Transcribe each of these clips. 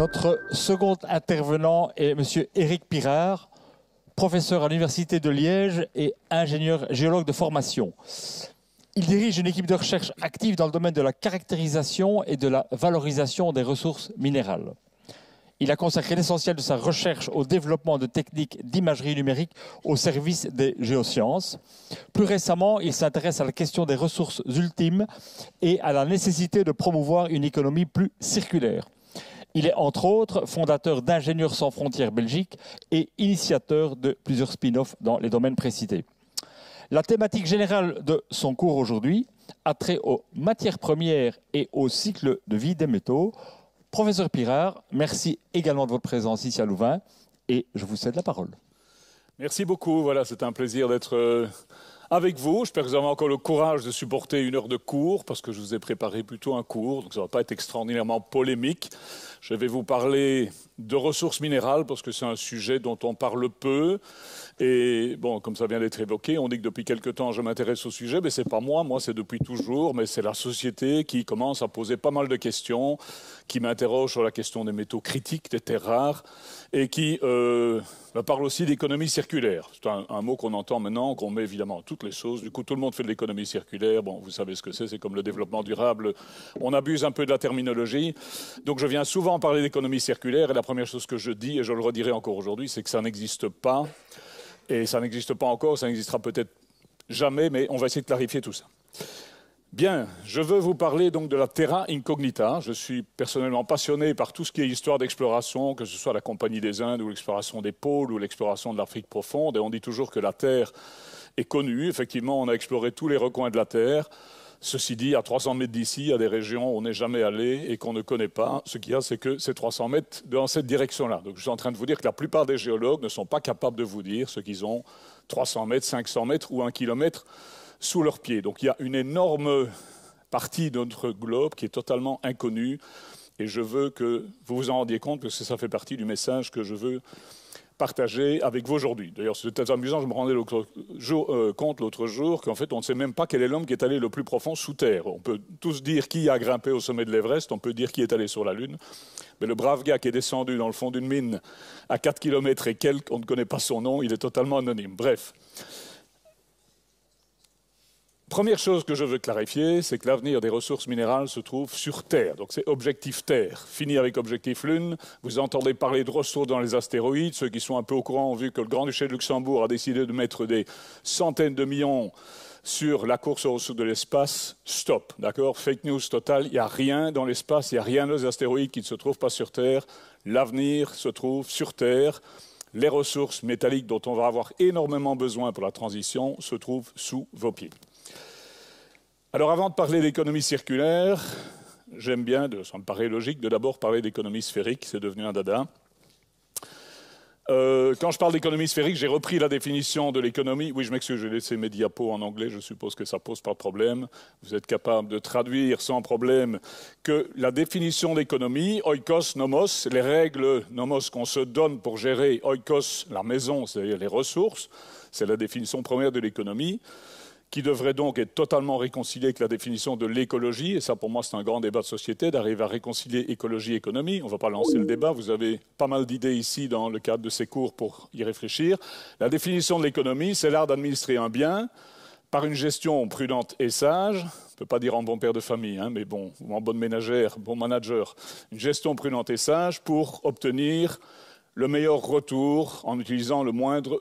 Notre second intervenant est M. Éric Pirard, professeur à l'Université de Liège et ingénieur géologue de formation. Il dirige une équipe de recherche active dans le domaine de la caractérisation et de la valorisation des ressources minérales. Il a consacré l'essentiel de sa recherche au développement de techniques d'imagerie numérique au service des géosciences. Plus récemment, il s'intéresse à la question des ressources ultimes et à la nécessité de promouvoir une économie plus circulaire. Il est entre autres fondateur d'Ingénieurs sans frontières Belgique et initiateur de plusieurs spin-offs dans les domaines précités. La thématique générale de son cours aujourd'hui a trait aux matières premières et au cycle de vie des métaux. Professeur Pirard, merci également de votre présence ici à Louvain et je vous cède la parole. Merci beaucoup. Voilà, c'est un plaisir d'être euh, avec vous. J'espère que vous avez encore le courage de supporter une heure de cours, parce que je vous ai préparé plutôt un cours, donc ça ne va pas être extraordinairement polémique. Je vais vous parler de ressources minérales, parce que c'est un sujet dont on parle peu. Et bon, comme ça vient d'être évoqué, on dit que depuis quelque temps, je m'intéresse au sujet, mais ce n'est pas moi, moi c'est depuis toujours, mais c'est la société qui commence à poser pas mal de questions, qui m'interroge sur la question des métaux critiques, des terres rares et qui euh, bah, parle aussi d'économie circulaire. C'est un, un, mot qu'on entend maintenant, qu'on met évidemment à toutes les choses. Du coup, tout le monde fait de l'économie circulaire. Bon, vous savez ce que c'est, c'est comme le développement durable. On abuse un peu de la terminologie. Donc, je viens souvent parler d'économie circulaire, et la première chose que je dis, et je le redirai encore aujourd'hui, c'est que ça n'existe pas. Et ça n'existe pas encore, ça n'existera peut-être jamais, mais on va essayer de clarifier tout ça. Bien, je veux vous parler donc de la Terra Incognita. Je suis personnellement passionné par tout ce qui est histoire d'exploration, que ce soit la Compagnie des Indes ou l'exploration des pôles ou l'exploration de l'Afrique profonde. Et on dit toujours que la Terre est connue. Effectivement, on a exploré tous les recoins de la Terre. Ceci dit, à 300 mètres d'ici, il y a des régions où on n'est jamais allé et qu'on ne connaît pas. Ce qu'il y a, c'est que c'est 300 mètres dans cette direction-là. Donc je suis en train de vous dire que la plupart des géologues ne sont pas capables de vous dire ce qu'ils ont 300 mètres, 500 mètres ou 1 kilomètre sous leurs pieds. Donc il y a une énorme partie de notre globe qui est totalement inconnue. Et je veux que vous vous en rendiez compte, parce que ça fait partie du message que je veux partager avec vous aujourd'hui. D'ailleurs, c'était amusant, je me rendais euh, compte l'autre jour qu'en fait, on ne sait même pas quel est l'homme qui est allé le plus profond sous terre. On peut tous dire qui a grimpé au sommet de l'Everest, on peut dire qui est allé sur la Lune, mais le brave gars qui est descendu dans le fond d'une mine à 4 km et quelques, on ne connaît pas son nom, il est totalement anonyme. Bref. Première chose que je veux clarifier, c'est que l'avenir des ressources minérales se trouve sur Terre. Donc c'est objectif Terre. Fini avec objectif Lune. Vous entendez parler de ressources dans les astéroïdes. Ceux qui sont un peu au courant ont vu que le Grand-Duché de Luxembourg a décidé de mettre des centaines de millions sur la course aux ressources de l'espace. Stop. D'accord Fake news total. Il n'y a rien dans l'espace. Il n'y a rien dans les astéroïdes qui ne se trouve pas sur Terre. L'avenir se trouve sur Terre les ressources métalliques dont on va avoir énormément besoin pour la transition se trouvent sous vos pieds. Alors avant de parler d'économie circulaire, j'aime bien, de, ça me paraît logique, de d'abord parler d'économie sphérique, c'est devenu un dada. Euh, quand je parle d'économie sphérique, j'ai repris la définition de l'économie. Oui, je m'excuse, j'ai laissé mes diapos en anglais, je suppose que ça pose pas de problème. Vous êtes capable de traduire sans problème que la définition d'économie, oikos, nomos, les règles nomos qu'on se donne pour gérer oikos, la maison, c'est-à-dire les ressources, c'est la définition première de l'économie qui devrait donc être totalement réconcilié avec la définition de l'écologie. Et ça, pour moi, c'est un grand débat de société, d'arriver à réconcilier écologie économie. On ne va pas lancer le débat. Vous avez pas mal d'idées ici dans le cadre de ces cours pour y réfléchir. La définition de l'économie, c'est l'art d'administrer un bien par une gestion prudente et sage, on ne peut pas dire en bon père de famille, hein, mais bon, ou en bonne ménagère, bon manager, une gestion prudente et sage pour obtenir le meilleur retour en utilisant le moindre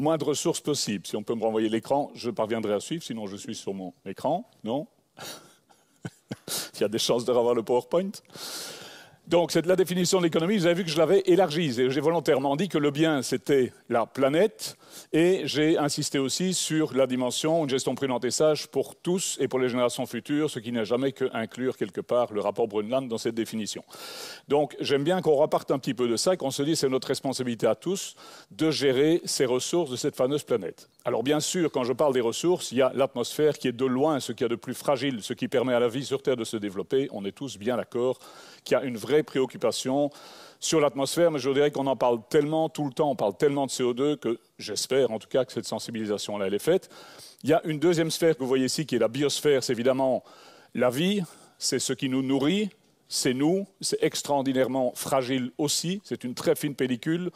moins de ressources possible. Si on peut me renvoyer l'écran, je parviendrai à suivre, sinon je suis sur mon écran, non Il y a des chances de revoir le PowerPoint. Donc c'est la définition de l'économie. Vous avez vu que je l'avais élargie. J'ai volontairement dit que le bien, c'était la planète. Et j'ai insisté aussi sur la dimension, une gestion prudente et sage pour tous et pour les générations futures, ce qui n'a jamais inclure, quelque part le rapport Brundtland dans cette définition. Donc j'aime bien qu'on reparte un petit peu de ça, qu'on se dise c'est notre responsabilité à tous de gérer ces ressources de cette fameuse planète. Alors bien sûr, quand je parle des ressources, il y a l'atmosphère qui est de loin ce qu'il y a de plus fragile, ce qui permet à la vie sur Terre de se développer. On est tous bien d'accord qu'il y a une vraie préoccupations préoccupation sur l'atmosphère, mais je dirais qu'on en parle tellement tout le temps, on parle tellement de CO2 que j'espère en tout cas que cette sensibilisation-là, elle est faite. Il y a une deuxième sphère que vous voyez ici, qui est la biosphère, c'est évidemment la vie, c'est ce qui nous nourrit, c'est nous, c'est extraordinairement fragile aussi, c'est une très fine pellicule.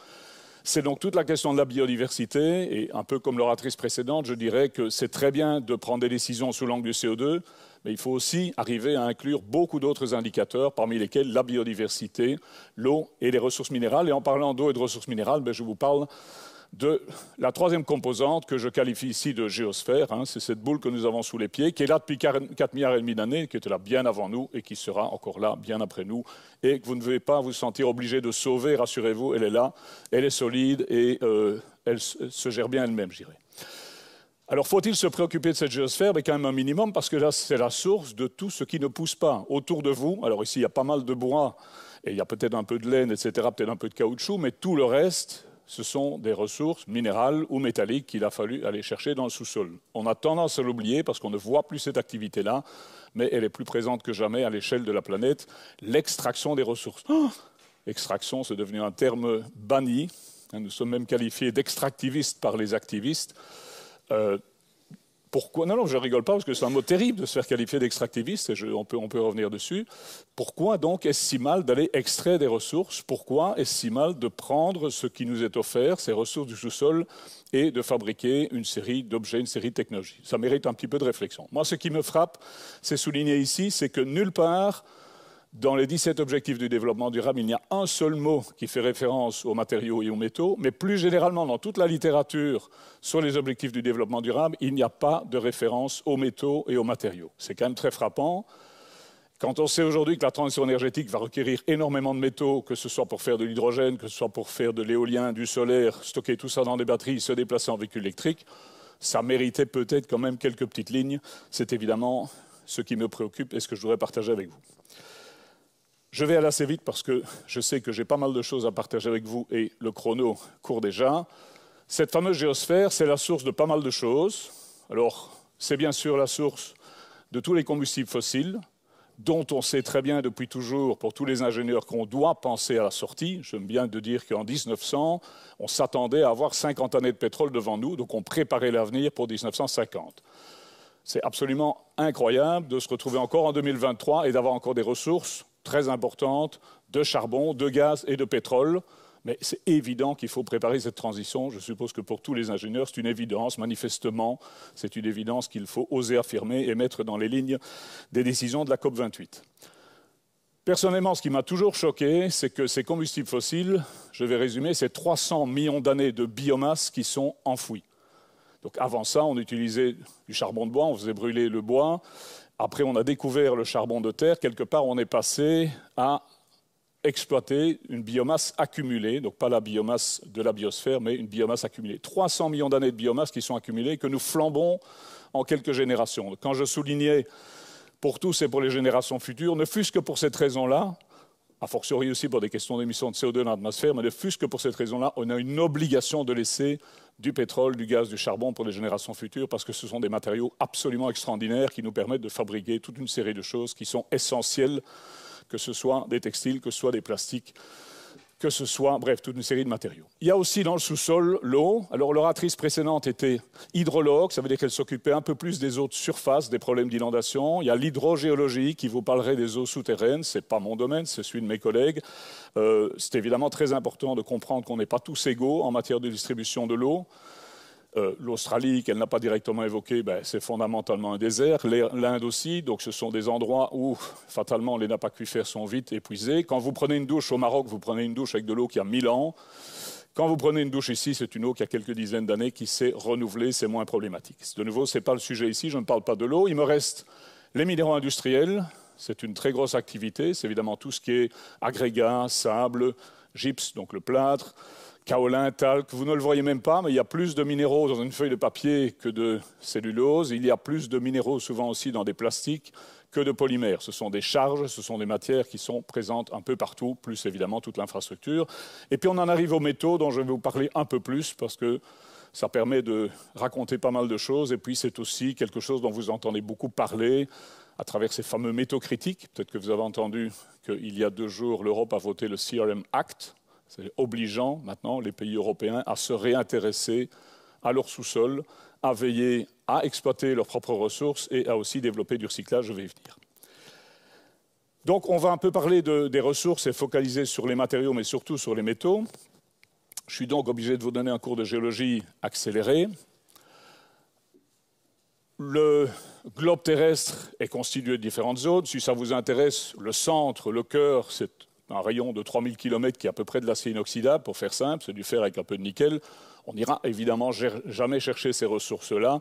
C'est donc toute la question de la biodiversité, et un peu comme l'oratrice précédente, je dirais que c'est très bien de prendre des décisions sous l'angle du CO2, mais il faut aussi arriver à inclure beaucoup d'autres indicateurs, parmi lesquels la biodiversité, l'eau et les ressources minérales. Et en parlant d'eau et de ressources minérales, ben, je vous parle de la troisième composante que je qualifie ici de géosphère, hein. c'est cette boule que nous avons sous les pieds, qui est là depuis 4 milliards et demi d'années, qui était là bien avant nous et qui sera encore là bien après nous, et que vous ne devez pas vous sentir obligé de sauver, rassurez-vous, elle est là, elle est solide et euh, elle se gère bien elle-même, j'irai. Alors faut-il se préoccuper de cette géosphère Mais quand même un minimum, parce que là, c'est la source de tout ce qui ne pousse pas autour de vous. Alors ici, il y a pas mal de bois, et il y a peut-être un peu de laine, etc., peut-être un peu de caoutchouc, mais tout le reste, ce sont des ressources minérales ou métalliques qu'il a fallu aller chercher dans le sous-sol. On a tendance à l'oublier parce qu'on ne voit plus cette activité-là, mais elle est plus présente que jamais à l'échelle de la planète, l'extraction des ressources. Oh Extraction, c'est devenu un terme banni. Nous sommes même qualifiés d'extractivistes par les activistes. Euh, pourquoi Non, non, je rigole pas parce que c'est un mot terrible de se faire qualifier d'extractiviste. Et on, peut, on peut revenir dessus. Pourquoi donc est-ce si mal d'aller extraire des ressources Pourquoi est-ce si mal de prendre ce qui nous est offert, ces ressources du sous-sol, et de fabriquer une série d'objets, une série de technologies Ça mérite un petit peu de réflexion. Moi, ce qui me frappe, c'est souligné ici, c'est que nulle part dans les 17 objectifs du développement durable, il n'y a un seul mot qui fait référence aux matériaux et aux métaux, mais plus généralement, dans toute la littérature sur les objectifs du développement durable, il n'y a pas de référence aux métaux et aux matériaux. C'est quand même très frappant. Quand on sait aujourd'hui que la transition énergétique va requérir énormément de métaux, que ce soit pour faire de l'hydrogène, que ce soit pour faire de l'éolien, du solaire, stocker tout ça dans des batteries, se déplacer en véhicule électrique, ça méritait peut-être quand même quelques petites lignes. C'est évidemment ce qui me préoccupe et ce que je voudrais partager avec vous. Je vais aller assez vite parce que je sais que j'ai pas mal de choses à partager avec vous et le chrono court déjà. Cette fameuse géosphère, c'est la source de pas mal de choses. Alors, c'est bien sûr la source de tous les combustibles fossiles, dont on sait très bien depuis toujours, pour tous les ingénieurs, qu'on doit penser à la sortie. J'aime bien de dire qu'en 1900, on s'attendait à avoir 50 années de pétrole devant nous, donc on préparait l'avenir pour 1950. C'est absolument incroyable de se retrouver encore en 2023 et d'avoir encore des ressources très importante de charbon, de gaz et de pétrole. Mais c'est évident qu'il faut préparer cette transition. Je suppose que pour tous les ingénieurs, c'est une évidence. Manifestement, c'est une évidence qu'il faut oser affirmer et mettre dans les lignes des décisions de la COP28. Personnellement, ce qui m'a toujours choqué, c'est que ces combustibles fossiles, je vais résumer, c'est 300 millions d'années de biomasse qui sont enfouies. Donc avant ça, on utilisait du charbon de bois, on faisait brûler le bois, après, on a découvert le charbon de terre. Quelque part, on est passé à exploiter une biomasse accumulée, donc pas la biomasse de la biosphère, mais une biomasse accumulée. 300 millions d'années de biomasse qui sont accumulées que nous flambons en quelques générations. Quand je soulignais pour tous et pour les générations futures, ne fût-ce que pour cette raison-là, à fortiori aussi pour des questions d'émissions de CO2 dans l'atmosphère, mais ne fût-ce que pour cette raison-là, on a une obligation de laisser du pétrole, du gaz, du charbon pour les générations futures, parce que ce sont des matériaux absolument extraordinaires qui nous permettent de fabriquer toute une série de choses qui sont essentielles, que ce soit des textiles, que ce soit des plastiques, que ce soit, bref, toute une série de matériaux. Il y a aussi dans le sous-sol l'eau. Alors l'oratrice précédente était hydrologue, ça veut dire qu'elle s'occupait un peu plus des eaux de surface, des problèmes d'inondation. Il y a l'hydrogéologie qui vous parlerait des eaux souterraines, ce n'est pas mon domaine, c'est celui de mes collègues. Euh, c'est évidemment très important de comprendre qu'on n'est pas tous égaux en matière de distribution de l'eau. Euh, L'Australie, qu'elle n'a pas directement évoquée, ben, c'est fondamentalement un désert. L'Inde aussi, donc ce sont des endroits où, fatalement, les nappes faire sont vite épuisées. Quand vous prenez une douche au Maroc, vous prenez une douche avec de l'eau qui a 1000 ans. Quand vous prenez une douche ici, c'est une eau qui a quelques dizaines d'années, qui s'est renouvelée, c'est moins problématique. De nouveau, ce n'est pas le sujet ici, je ne parle pas de l'eau. Il me reste les minéraux industriels, c'est une très grosse activité, c'est évidemment tout ce qui est agrégats, sable, gypse, donc le plâtre, kaolin, talc, vous ne le voyez même pas, mais il y a plus de minéraux dans une feuille de papier que de cellulose. Il y a plus de minéraux souvent aussi dans des plastiques que de polymères. Ce sont des charges, ce sont des matières qui sont présentes un peu partout, plus évidemment toute l'infrastructure. Et puis on en arrive aux métaux dont je vais vous parler un peu plus parce que ça permet de raconter pas mal de choses. Et puis c'est aussi quelque chose dont vous entendez beaucoup parler à travers ces fameux métaux critiques. Peut-être que vous avez entendu qu'il y a deux jours, l'Europe a voté le CRM Act, c'est obligeant maintenant les pays européens à se réintéresser à leur sous-sol, à veiller à exploiter leurs propres ressources et à aussi développer du recyclage, je vais y venir. Donc on va un peu parler des ressources et focaliser sur les matériaux, mais surtout sur les métaux. Je suis donc obligé de vous donner un cours de géologie accéléré. Le globe terrestre est constitué de différentes zones. Si ça vous intéresse, le centre, le cœur, c'est un rayon de 3000 km qui est à peu près de l'acier inoxydable, pour faire simple, c'est du fer avec un peu de nickel, on n'ira évidemment jamais chercher ces ressources-là.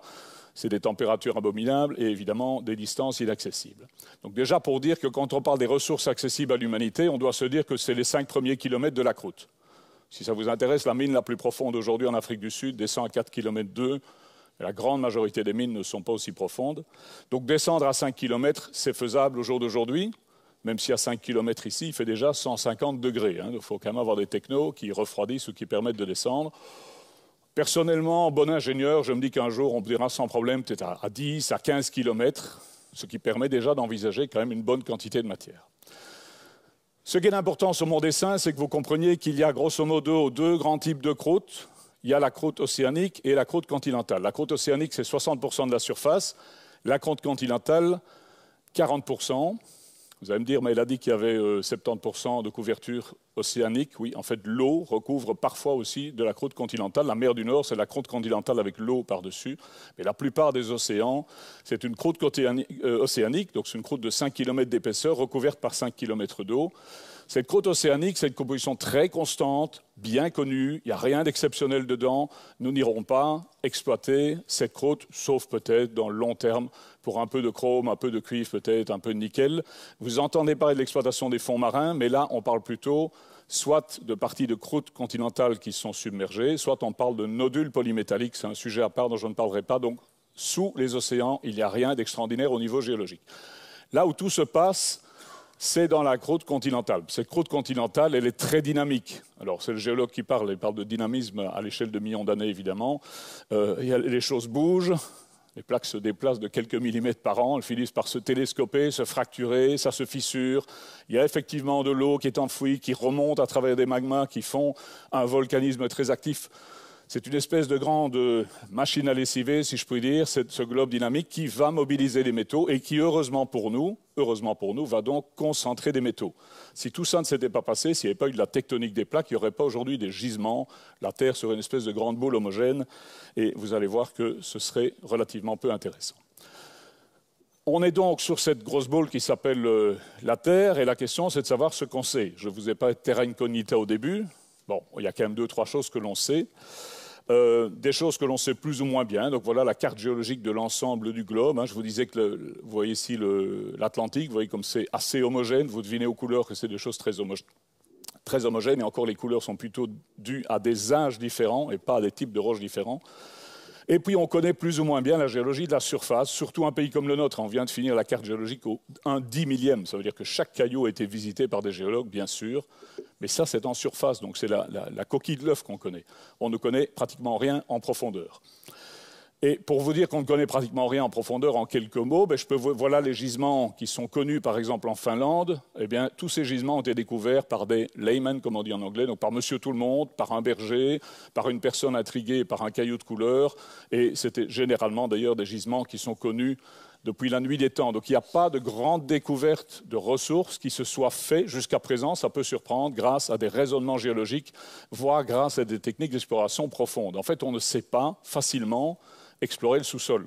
C'est des températures abominables et évidemment des distances inaccessibles. Donc déjà pour dire que quand on parle des ressources accessibles à l'humanité, on doit se dire que c'est les 5 premiers kilomètres de la croûte. Si ça vous intéresse, la mine la plus profonde aujourd'hui en Afrique du Sud descend à 4 km 2. La grande majorité des mines ne sont pas aussi profondes. Donc descendre à 5 km, c'est faisable au jour d'aujourd'hui même si à 5 km ici, il fait déjà 150 degrés. Il hein. faut quand même avoir des technos qui refroidissent ou qui permettent de descendre. Personnellement, bon ingénieur, je me dis qu'un jour, on dira sans problème peut-être à 10, à 15 km, ce qui permet déjà d'envisager quand même une bonne quantité de matière. Ce qui est important sur mon dessin, c'est que vous compreniez qu'il y a grosso modo deux grands types de croûtes. Il y a la croûte océanique et la croûte continentale. La croûte océanique, c'est 60% de la surface. La croûte continentale, 40%. Vous allez me dire, mais il a dit qu'il y avait 70% euh, de couverture océanique. Oui, en fait, l'eau recouvre parfois aussi de la croûte continentale. La mer du Nord, c'est la croûte continentale avec l'eau par-dessus. Mais la plupart des océans, c'est une croûte euh, océanique, donc c'est une croûte de 5 km d'épaisseur recouverte par 5 km d'eau. Cette croûte océanique, c'est une composition très constante, bien connue, il n'y a rien d'exceptionnel dedans. Nous n'irons pas exploiter cette croûte, sauf peut-être dans le long terme, pour un peu de chrome, un peu de cuivre, peut-être un peu de nickel. Vous entendez parler de l'exploitation des fonds marins, mais là, on parle plutôt soit de parties de croûte continentale qui sont submergées, soit on parle de nodules polymétalliques, c'est un sujet à part dont je ne parlerai pas. Donc, sous les océans, il n'y a rien d'extraordinaire au niveau géologique. Là où tout se passe, c'est dans la croûte continentale. Cette croûte continentale, elle est très dynamique. Alors, c'est le géologue qui parle, il parle de dynamisme à l'échelle de millions d'années, évidemment. Euh, les choses bougent, les plaques se déplacent de quelques millimètres par an, elles finissent par se télescoper, se fracturer, ça se fissure. Il y a effectivement de l'eau qui est enfouie, qui remonte à travers des magmas, qui font un volcanisme très actif. C'est une espèce de grande machine à lessiver, si je puis dire, ce globe dynamique qui va mobiliser les métaux et qui, heureusement pour nous, heureusement pour nous, va donc concentrer des métaux. Si tout ça ne s'était pas passé, s'il n'y avait pas eu de la tectonique des plaques, il n'y aurait pas aujourd'hui des gisements, la Terre serait une espèce de grande boule homogène, et vous allez voir que ce serait relativement peu intéressant. On est donc sur cette grosse boule qui s'appelle euh, la Terre, et la question c'est de savoir ce qu'on sait. Je ne vous ai pas terrain incognita au début. Bon, il y a quand même deux, trois choses que l'on sait. Euh, des choses que l'on sait plus ou moins bien. Donc voilà la carte géologique de l'ensemble du globe. Hein. Je vous disais que vous voyez ici l'Atlantique, vous voyez comme c'est assez homogène. Vous devinez aux couleurs que c'est des choses très homogènes. Et encore, les couleurs sont plutôt dues à des âges différents et pas à des types de roches différents. Et puis on connaît plus ou moins bien la géologie de la surface, surtout un pays comme le nôtre. On vient de finir la carte géologique au 1 dix millième. Ça veut dire que chaque caillot a été visité par des géologues, bien sûr. Mais ça, c'est en surface, donc c'est la, la coquille de l'œuf qu'on connaît. On ne connaît pratiquement rien en profondeur. Et pour vous dire qu'on ne connaît pratiquement rien en profondeur, en quelques mots, ben je peux, voilà les gisements qui sont connus, par exemple en Finlande. Eh bien, tous ces gisements ont été découverts par des laymen, comme on dit en anglais, donc par Monsieur Tout le Monde, par un berger, par une personne intriguée par un caillou de couleur. Et c'était généralement d'ailleurs des gisements qui sont connus depuis la nuit des temps. Donc il n'y a pas de grande découverte de ressources qui se soit faite jusqu'à présent. Ça peut surprendre grâce à des raisonnements géologiques, voire grâce à des techniques d'exploration profonde. En fait, on ne sait pas facilement explorer le sous-sol.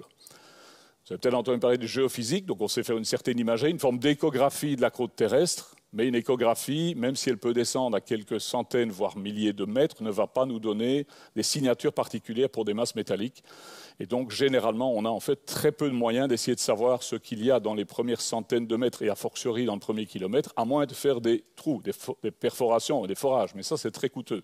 Vous avez peut-être entendu parler de géophysique, donc on sait faire une certaine imagerie, une forme d'échographie de la croûte terrestre, mais une échographie, même si elle peut descendre à quelques centaines, voire milliers de mètres, ne va pas nous donner des signatures particulières pour des masses métalliques. Et donc, généralement, on a en fait très peu de moyens d'essayer de savoir ce qu'il y a dans les premières centaines de mètres et a fortiori dans le premier kilomètre, à moins de faire des trous, des perforations, des forages. Mais ça, c'est très coûteux.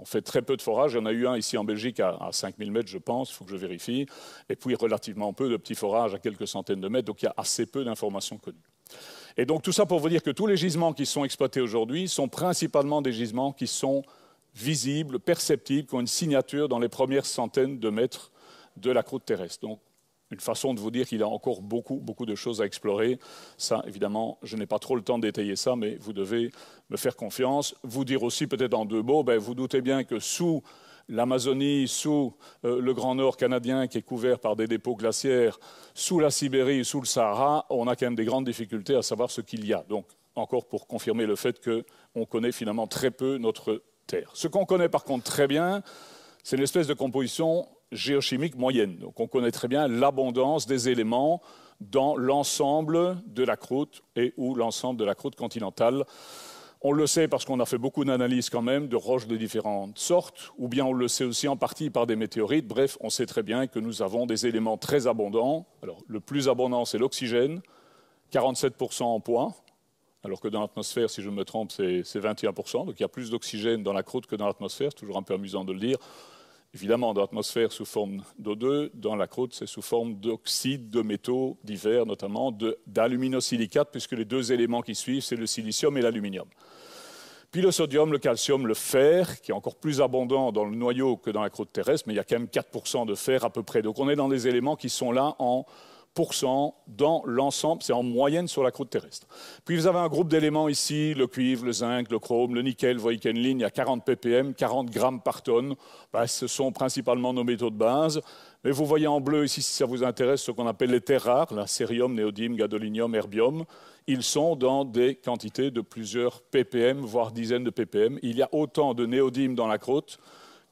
On fait très peu de forages. Il y en a eu un ici en Belgique à, à 5000 mètres, je pense, il faut que je vérifie. Et puis relativement peu de petits forages à quelques centaines de mètres, donc il y a assez peu d'informations connues. Et donc tout ça pour vous dire que tous les gisements qui sont exploités aujourd'hui sont principalement des gisements qui sont visibles, perceptibles, qui ont une signature dans les premières centaines de mètres de la croûte terrestre une façon de vous dire qu'il y a encore beaucoup, beaucoup de choses à explorer. Ça, évidemment, je n'ai pas trop le temps de détailler ça, mais vous devez me faire confiance. Vous dire aussi, peut-être en deux mots, ben, vous doutez bien que sous l'Amazonie, sous euh, le Grand Nord canadien qui est couvert par des dépôts glaciaires, sous la Sibérie, sous le Sahara, on a quand même des grandes difficultés à savoir ce qu'il y a. Donc, encore pour confirmer le fait qu'on connaît finalement très peu notre Terre. Ce qu'on connaît par contre très bien, c'est l'espèce de composition géochimique moyenne. Donc on connaît très bien l'abondance des éléments dans l'ensemble de la croûte et ou l'ensemble de la croûte continentale. On le sait parce qu'on a fait beaucoup d'analyses quand même de roches de différentes sortes, ou bien on le sait aussi en partie par des météorites. Bref, on sait très bien que nous avons des éléments très abondants. le plus abondant, c'est l'oxygène, 47% en poids, alors que dans l'atmosphère, si je me trompe, c'est 21%. Donc il y a plus d'oxygène dans la croûte que dans l'atmosphère, c'est toujours un peu amusant de le dire évidemment dans l'atmosphère sous forme d'O2, dans la croûte c'est sous forme d'oxyde, de métaux divers, notamment d'aluminosilicate, puisque les deux éléments qui suivent, c'est le silicium et l'aluminium. Puis le sodium, le calcium, le fer, qui est encore plus abondant dans le noyau que dans la croûte terrestre, mais il y a quand même 4% de fer à peu près. Donc on est dans des éléments qui sont là en dans l'ensemble, c'est en moyenne sur la croûte terrestre. Puis vous avez un groupe d'éléments ici, le cuivre, le zinc, le chrome, le nickel, vous voyez ligne a 40 ppm, 40 grammes par tonne. Bah, ce sont principalement nos métaux de base. Mais vous voyez en bleu ici, si ça vous intéresse, ce qu'on appelle les terres rares, la cérium, néodyme, gadolinium, herbium. Ils sont dans des quantités de plusieurs ppm, voire dizaines de ppm. Il y a autant de néodyme dans la croûte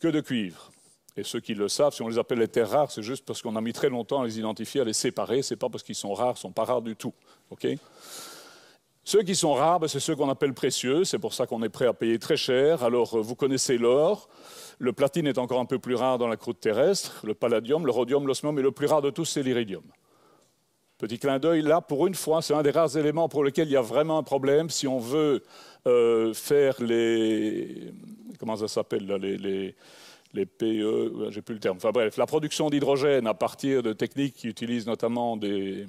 que de cuivre. Et ceux qui le savent, si on les appelle les terres rares, c'est juste parce qu'on a mis très longtemps à les identifier, à les séparer. C'est pas parce qu'ils sont rares, ils sont pas rares du tout. Ok ceux qui sont rares, ben, c'est ceux qu'on appelle précieux. C'est pour ça qu'on est prêt à payer très cher. Alors, euh, vous connaissez l'or. Le platine est encore un peu plus rare dans la croûte terrestre. Le palladium, le rhodium, l'osmium. Et le plus rare de tous, c'est l'iridium. Petit clin d'œil, là, pour une fois, c'est un des rares éléments pour lequel il y a vraiment un problème si on veut euh, faire les. Comment ça s'appelle, les les PE, euh, j'ai plus le terme. Enfin bref, la production d'hydrogène à partir de techniques qui utilisent notamment des,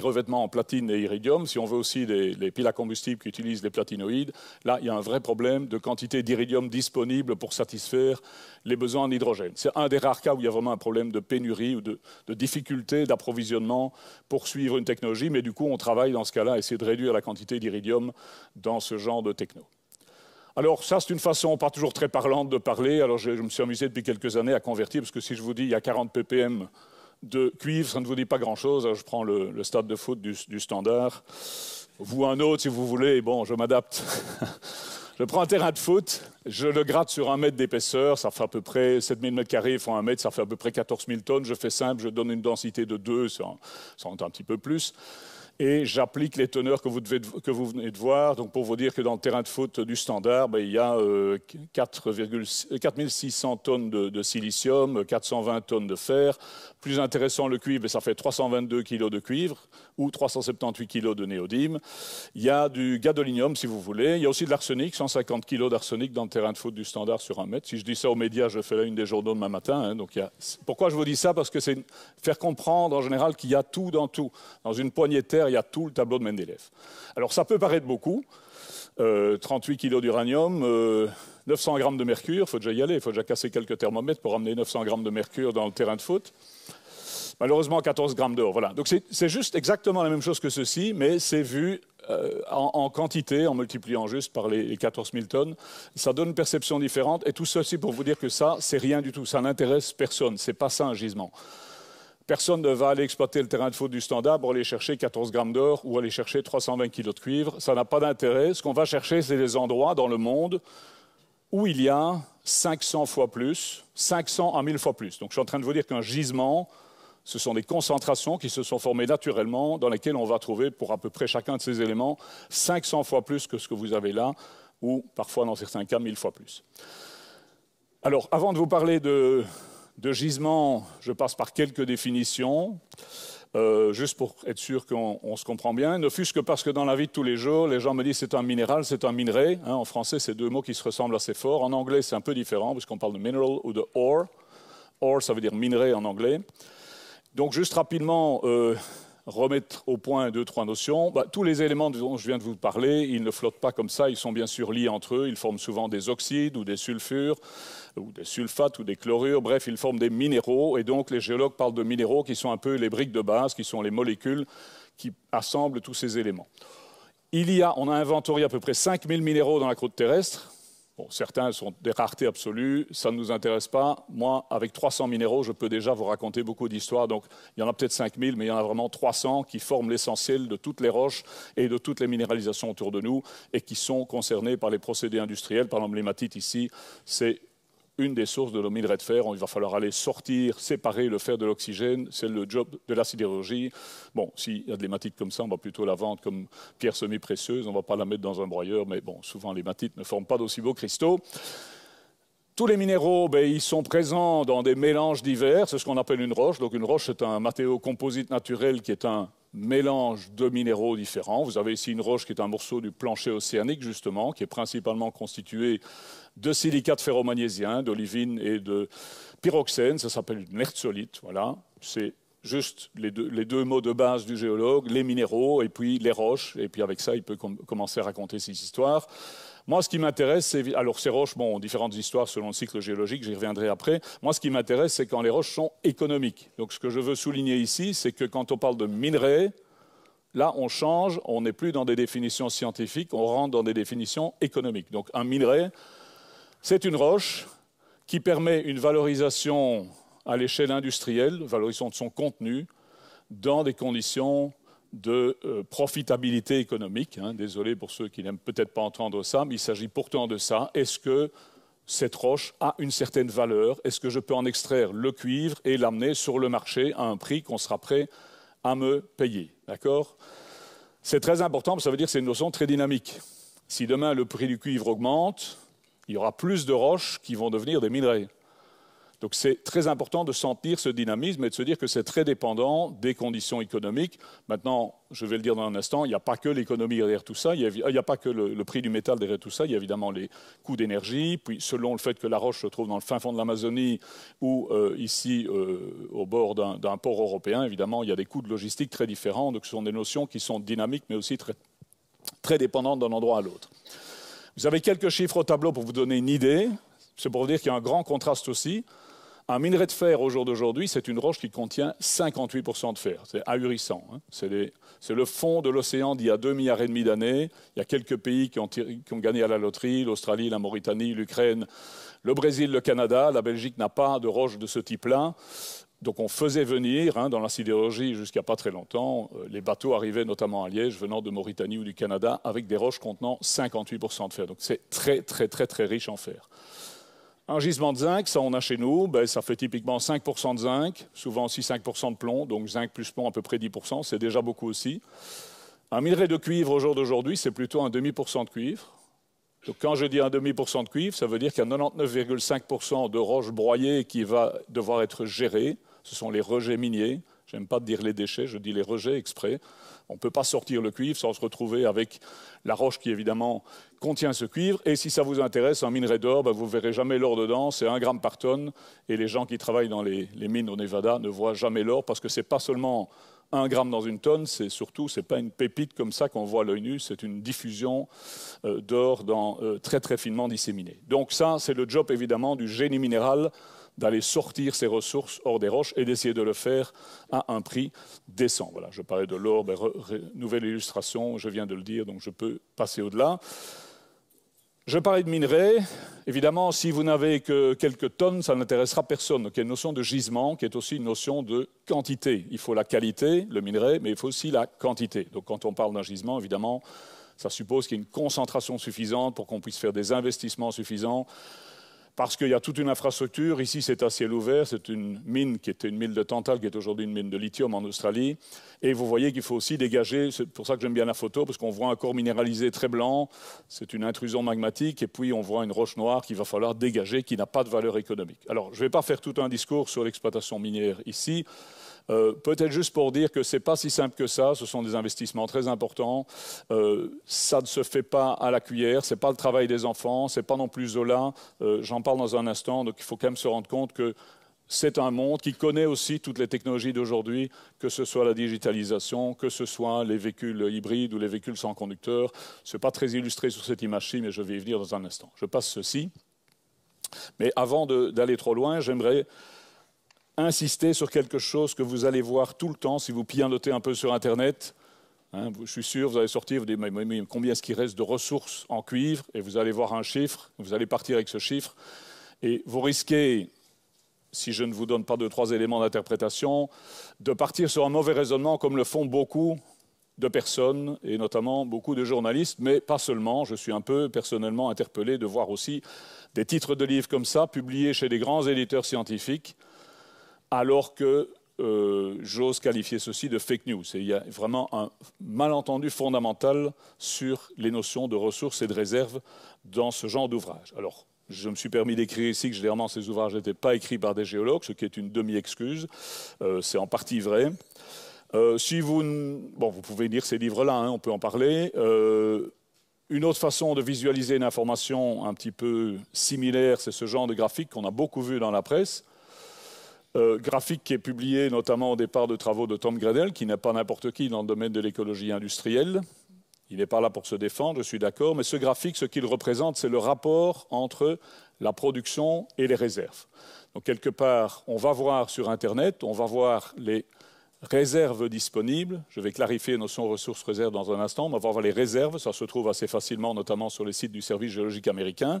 revêtements en platine et iridium, si on veut aussi des, les piles à combustible qui utilisent des platinoïdes, là, il y a un vrai problème de quantité d'iridium disponible pour satisfaire les besoins en hydrogène. C'est un des rares cas où il y a vraiment un problème de pénurie ou de, de difficulté d'approvisionnement pour suivre une technologie, mais du coup, on travaille dans ce cas-là à essayer de réduire la quantité d'iridium dans ce genre de techno. Alors ça, c'est une façon pas toujours très parlante de parler. Alors je, me suis amusé depuis quelques années à convertir, parce que si je vous dis il y a 40 ppm de cuivre, ça ne vous dit pas grand-chose. Je prends le, stade de foot du, standard. Vous un autre, si vous voulez, bon, je m'adapte. je prends un terrain de foot, je le gratte sur un mètre d'épaisseur, ça fait à peu près 7000 mètres carrés, font un mètre, ça fait à peu près 14 000 tonnes. Je fais simple, je donne une densité de 2, ça ça un petit peu plus et j'applique les teneurs que vous, venez de voir. Donc pour vous dire que dans le terrain de foot du standard, ben, il y a 4600 euh, tonnes de, silicium, 420 tonnes de fer. Plus intéressant, le cuivre, ben, ça fait 322 kg de cuivre ou 378 kg de néodyme. Il y a du gadolinium, si vous voulez. Il y a aussi de l'arsenic, 150 kg d'arsenic dans le terrain de foot du standard sur un mètre. Si je dis ça aux médias, je fais la une des journaux demain matin. Hein. donc Pourquoi je vous dis ça Parce que c'est faire comprendre en général qu'il y a tout dans tout. Dans une poignée de terre, il y a tout le tableau de Mendeleev. Alors ça peut paraître beaucoup. 38 euh, kg d'uranium, 900 euh, g de mercure, il faut déjà y aller, il faut déjà casser quelques thermomètres pour ramener 900 g de mercure dans le terrain de foot. Malheureusement, 14 grammes d'or. Voilà. Donc c'est juste exactement la même chose que ceci, mais c'est vu euh, en, quantité, en multipliant juste par les, 14 000 tonnes. Ça donne une perception différente. Et tout ceci pour vous dire que ça, c'est rien du tout. Ça n'intéresse personne. C'est pas ça un gisement. Personne ne va aller exploiter le terrain de faute du standard pour aller chercher 14 grammes d'or ou aller chercher 320 kilos de cuivre. Ça n'a pas d'intérêt. Ce qu'on va chercher, c'est des endroits dans le monde où il y a 500 fois plus, 500 à 1000 fois plus. Donc je suis en train de vous dire qu'un gisement, ce sont des concentrations qui se sont formées naturellement, dans lesquelles on va trouver pour à peu près chacun de ces éléments 500 fois plus que ce que vous avez là, ou parfois dans certains cas 1000 fois plus. Alors, avant de vous parler de, de gisements, je passe par quelques définitions. Euh, juste pour être sûr qu'on se comprend bien, ne fût-ce que parce que dans la vie de tous les jours, les gens me disent c'est un minéral, c'est un minerai. Hein en français, c'est deux mots qui se ressemblent assez fort. En anglais, c'est un peu différent, puisqu'on parle de mineral ou de ore. Ore, ça veut dire minerai en anglais. Donc juste rapidement, euh, remettre au point deux, trois notions. Bah, tous les éléments dont je viens de vous parler, ils ne flottent pas comme ça, ils sont bien sûr liés entre eux, ils forment souvent des oxydes ou des sulfures, ou des sulfates ou des chlorures, bref, ils forment des minéraux, et donc les géologues parlent de minéraux qui sont un peu les briques de base, qui sont les molécules qui assemblent tous ces éléments. Il y a, on a inventorié à peu près 5000 minéraux dans la croûte terrestre, Bon, certains sont des raretés absolues, ça ne nous intéresse pas. Moi, avec 300 minéraux, je peux déjà vous raconter beaucoup d'histoires. Donc, il y en a peut-être 5000, mais il y en a vraiment 300 qui forment l'essentiel de toutes les roches et de toutes les minéralisations autour de nous et qui sont concernés par les procédés industriels. Par exemple, ici, c'est une des sources de nos minerais de fer. Il va falloir aller sortir, séparer le fer de l'oxygène. C'est le job de la sidérurgie. Bon, s'il y a de l'hématite comme ça, on va plutôt la vendre comme pierre semi-précieuse. On ne va pas la mettre dans un broyeur, mais bon, souvent l'hématite ne forme pas d'aussi beaux cristaux. Tous les minéraux, ben, ils sont présents dans des mélanges divers. C'est ce qu'on appelle une roche. Donc une roche, c'est un matériau composite naturel qui est un mélange de minéraux différents. Vous avez ici une roche qui est un morceau du plancher océanique, justement, qui est principalement constitué de silicates ferromagnésiens, d'olivine et de pyroxène. Ça s'appelle une lherzolite. Voilà. C'est juste les deux, mots de base du géologue, les minéraux et puis les roches. Et puis avec ça, il peut commencer à raconter ses histoires. Moi, ce qui m'intéresse, c'est. Alors, ces roches, bon, ont différentes histoires selon le cycle géologique, j'y reviendrai après. Moi, ce qui m'intéresse, c'est quand les roches sont économiques. Donc, ce que je veux souligner ici, c'est que quand on parle de minerais, là, on change, on n'est plus dans des définitions scientifiques, on rentre dans des définitions économiques. Donc, un minerai, c'est une roche qui permet une valorisation à l'échelle industrielle, valorisation de son contenu, dans des conditions de euh, profitabilité économique. Hein. Désolé pour ceux qui n'aiment peut-être pas entendre ça, mais il s'agit pourtant de ça. Est-ce que cette roche a une certaine valeur Est-ce que je peux en extraire le cuivre et l'amener sur le marché à un prix qu'on sera prêt à me payer D'accord C'est très important, parce ça veut dire que c'est une notion très dynamique. Si demain le prix du cuivre augmente, il y aura plus de roches qui vont devenir des minerais. Donc c'est très important de sentir ce dynamisme et de se dire que c'est très dépendant des conditions économiques. Maintenant, je vais le dire dans un instant, il n'y a pas que l'économie derrière tout ça, il n'y a, pas que le, prix du métal derrière tout ça, il y a évidemment les coûts d'énergie, puis selon le fait que la roche se trouve dans le fin fond de l'Amazonie ou euh, ici euh, au bord d'un port européen, évidemment, il y a des coûts de logistique très différents, donc ce sont des notions qui sont dynamiques mais aussi très, très dépendantes d'un endroit à l'autre. Vous avez quelques chiffres au tableau pour vous donner une idée. C'est pour vous dire qu'il y a un grand contraste aussi. Un minerai de fer au jour d'aujourd'hui, c'est une roche qui contient 58% de fer. C'est ahurissant. Hein. C'est, le fond de l'océan d'il y a 2,5 milliards et demi d'années. Il y a quelques pays qui ont, qui ont gagné à la loterie, l'Australie, la Mauritanie, l'Ukraine, le Brésil, le Canada. La Belgique n'a pas de roche de ce type-là. Donc on faisait venir, hein, dans la sidérurgie jusqu'à pas très longtemps, euh, les bateaux arrivaient notamment à Liège venant de Mauritanie ou du Canada avec des roches contenant 58% de fer. Donc c'est très très très très riche en fer. Un gisement de zinc, ça on a chez nous, ben, ça fait typiquement 5% de zinc, souvent aussi 5% de plomb, donc zinc plus plomb à peu près 10%, c'est déjà beaucoup aussi. Un minerai de cuivre au jour d'aujourd'hui, c'est plutôt un demi pourcent de cuivre. Donc quand je dis un demi pour cent de cuivre, ça veut dire qu'il y a 99,5% de roches broyées qui va devoir être gérée. Ce sont les rejets miniers. J'aime pas dire les déchets, je dis les rejets exprès. On ne peut pas sortir le cuivre sans se retrouver avec la roche qui évidemment contient ce cuivre. Et si ça vous intéresse, un minerai d'or, ben, vous ne verrez jamais l'or dedans, c'est 1 gramme par tonne. Et les gens qui travaillent dans les, les mines au Nevada ne voient jamais l'or parce que ce n'est pas seulement un gramme dans une tonne, c'est surtout, c'est pas une pépite comme ça qu'on voit à l'œil nu, c'est une diffusion euh, d'or euh, très très finement disséminée. Donc ça, c'est le job évidemment du génie minéral d'aller sortir ces ressources hors des roches et d'essayer de le faire à un prix décent. Voilà, je parlais de l'or, ben, nouvelle illustration, je viens de le dire, donc je peux passer au-delà. Je parlais de minerais. Évidemment, si vous n'avez que quelques tonnes, ça n'intéressera personne. Donc, il y a une notion de gisement qui est aussi une notion de quantité. Il faut la qualité, le minerai, mais il faut aussi la quantité. Donc quand on parle d'un gisement, évidemment, ça suppose qu'il y ait une concentration suffisante pour qu'on puisse faire des investissements suffisants parce qu'il y a toute une infrastructure. Ici, c'est à ciel ouvert. C'est une mine qui était une mine de tantal, qui est aujourd'hui une mine de lithium en Australie. Et vous voyez qu'il faut aussi dégager, c'est pour ça que j'aime bien la photo, parce qu'on voit un corps minéralisé très blanc, c'est une intrusion magmatique, et puis on voit une roche noire qu'il va falloir dégager, qui n'a pas de valeur économique. Alors, je ne vais pas faire tout un discours sur l'exploitation minière ici. Euh, peut-être juste pour dire que ce n'est pas si simple que ça, ce sont des investissements très importants, euh, ça ne se fait pas à la cuillère, ce n'est pas le travail des enfants, ce n'est pas non plus Zola, euh, j'en parle dans un instant, donc il faut quand même se rendre compte que c'est un monde qui connaît aussi toutes les technologies d'aujourd'hui, que ce soit la digitalisation, que ce soit les véhicules hybrides ou les véhicules sans conducteur. Ce n'est pas très illustré sur cette image-ci, mais je vais y venir dans un instant. Je passe ceci. Mais avant d'aller trop loin, j'aimerais insister sur quelque chose que vous allez voir tout le temps si vous pilotez un peu sur Internet. Hein, je suis sûr, vous allez sortir, vous allez combien est-ce qu'il reste de ressources en cuivre Et vous allez voir un chiffre, vous allez partir avec ce chiffre. Et vous risquez, si je ne vous donne pas deux, trois éléments d'interprétation, de partir sur un mauvais raisonnement comme le font beaucoup de personnes, et notamment beaucoup de journalistes, mais pas seulement. Je suis un peu personnellement interpellé de voir aussi des titres de livres comme ça publiés chez des grands éditeurs scientifiques alors que euh, j'ose qualifier ceci de fake news. il y a vraiment un malentendu fondamental sur les notions de ressources et de réserves dans ce genre d'ouvrage. Alors, je me suis permis d'écrire ici que généralement ces ouvrages n'étaient pas écrits par des géologues, ce qui est une demi-excuse. Euh, c'est en partie vrai. Euh, vous, pouvez lire ces livres-là, hein, on peut en parler. une autre façon de visualiser une information un petit peu similaire, c'est ce genre de graphique qu'on a beaucoup vu dans la presse. Euh, graphique qui est publié notamment au départ de travaux de Tom Gradel, qui n'est pas n'importe qui dans le domaine de l'écologie industrielle. Il n'est pas là pour se défendre, je suis d'accord, mais ce graphique, ce qu'il représente, c'est le rapport entre la production et les réserves. Donc quelque part, on va voir sur Internet, on va voir les réserves disponibles. Je vais clarifier notion ressources réserves dans un instant, on va voir les réserves, ça se trouve assez facilement, notamment sur les sites du service géologique américain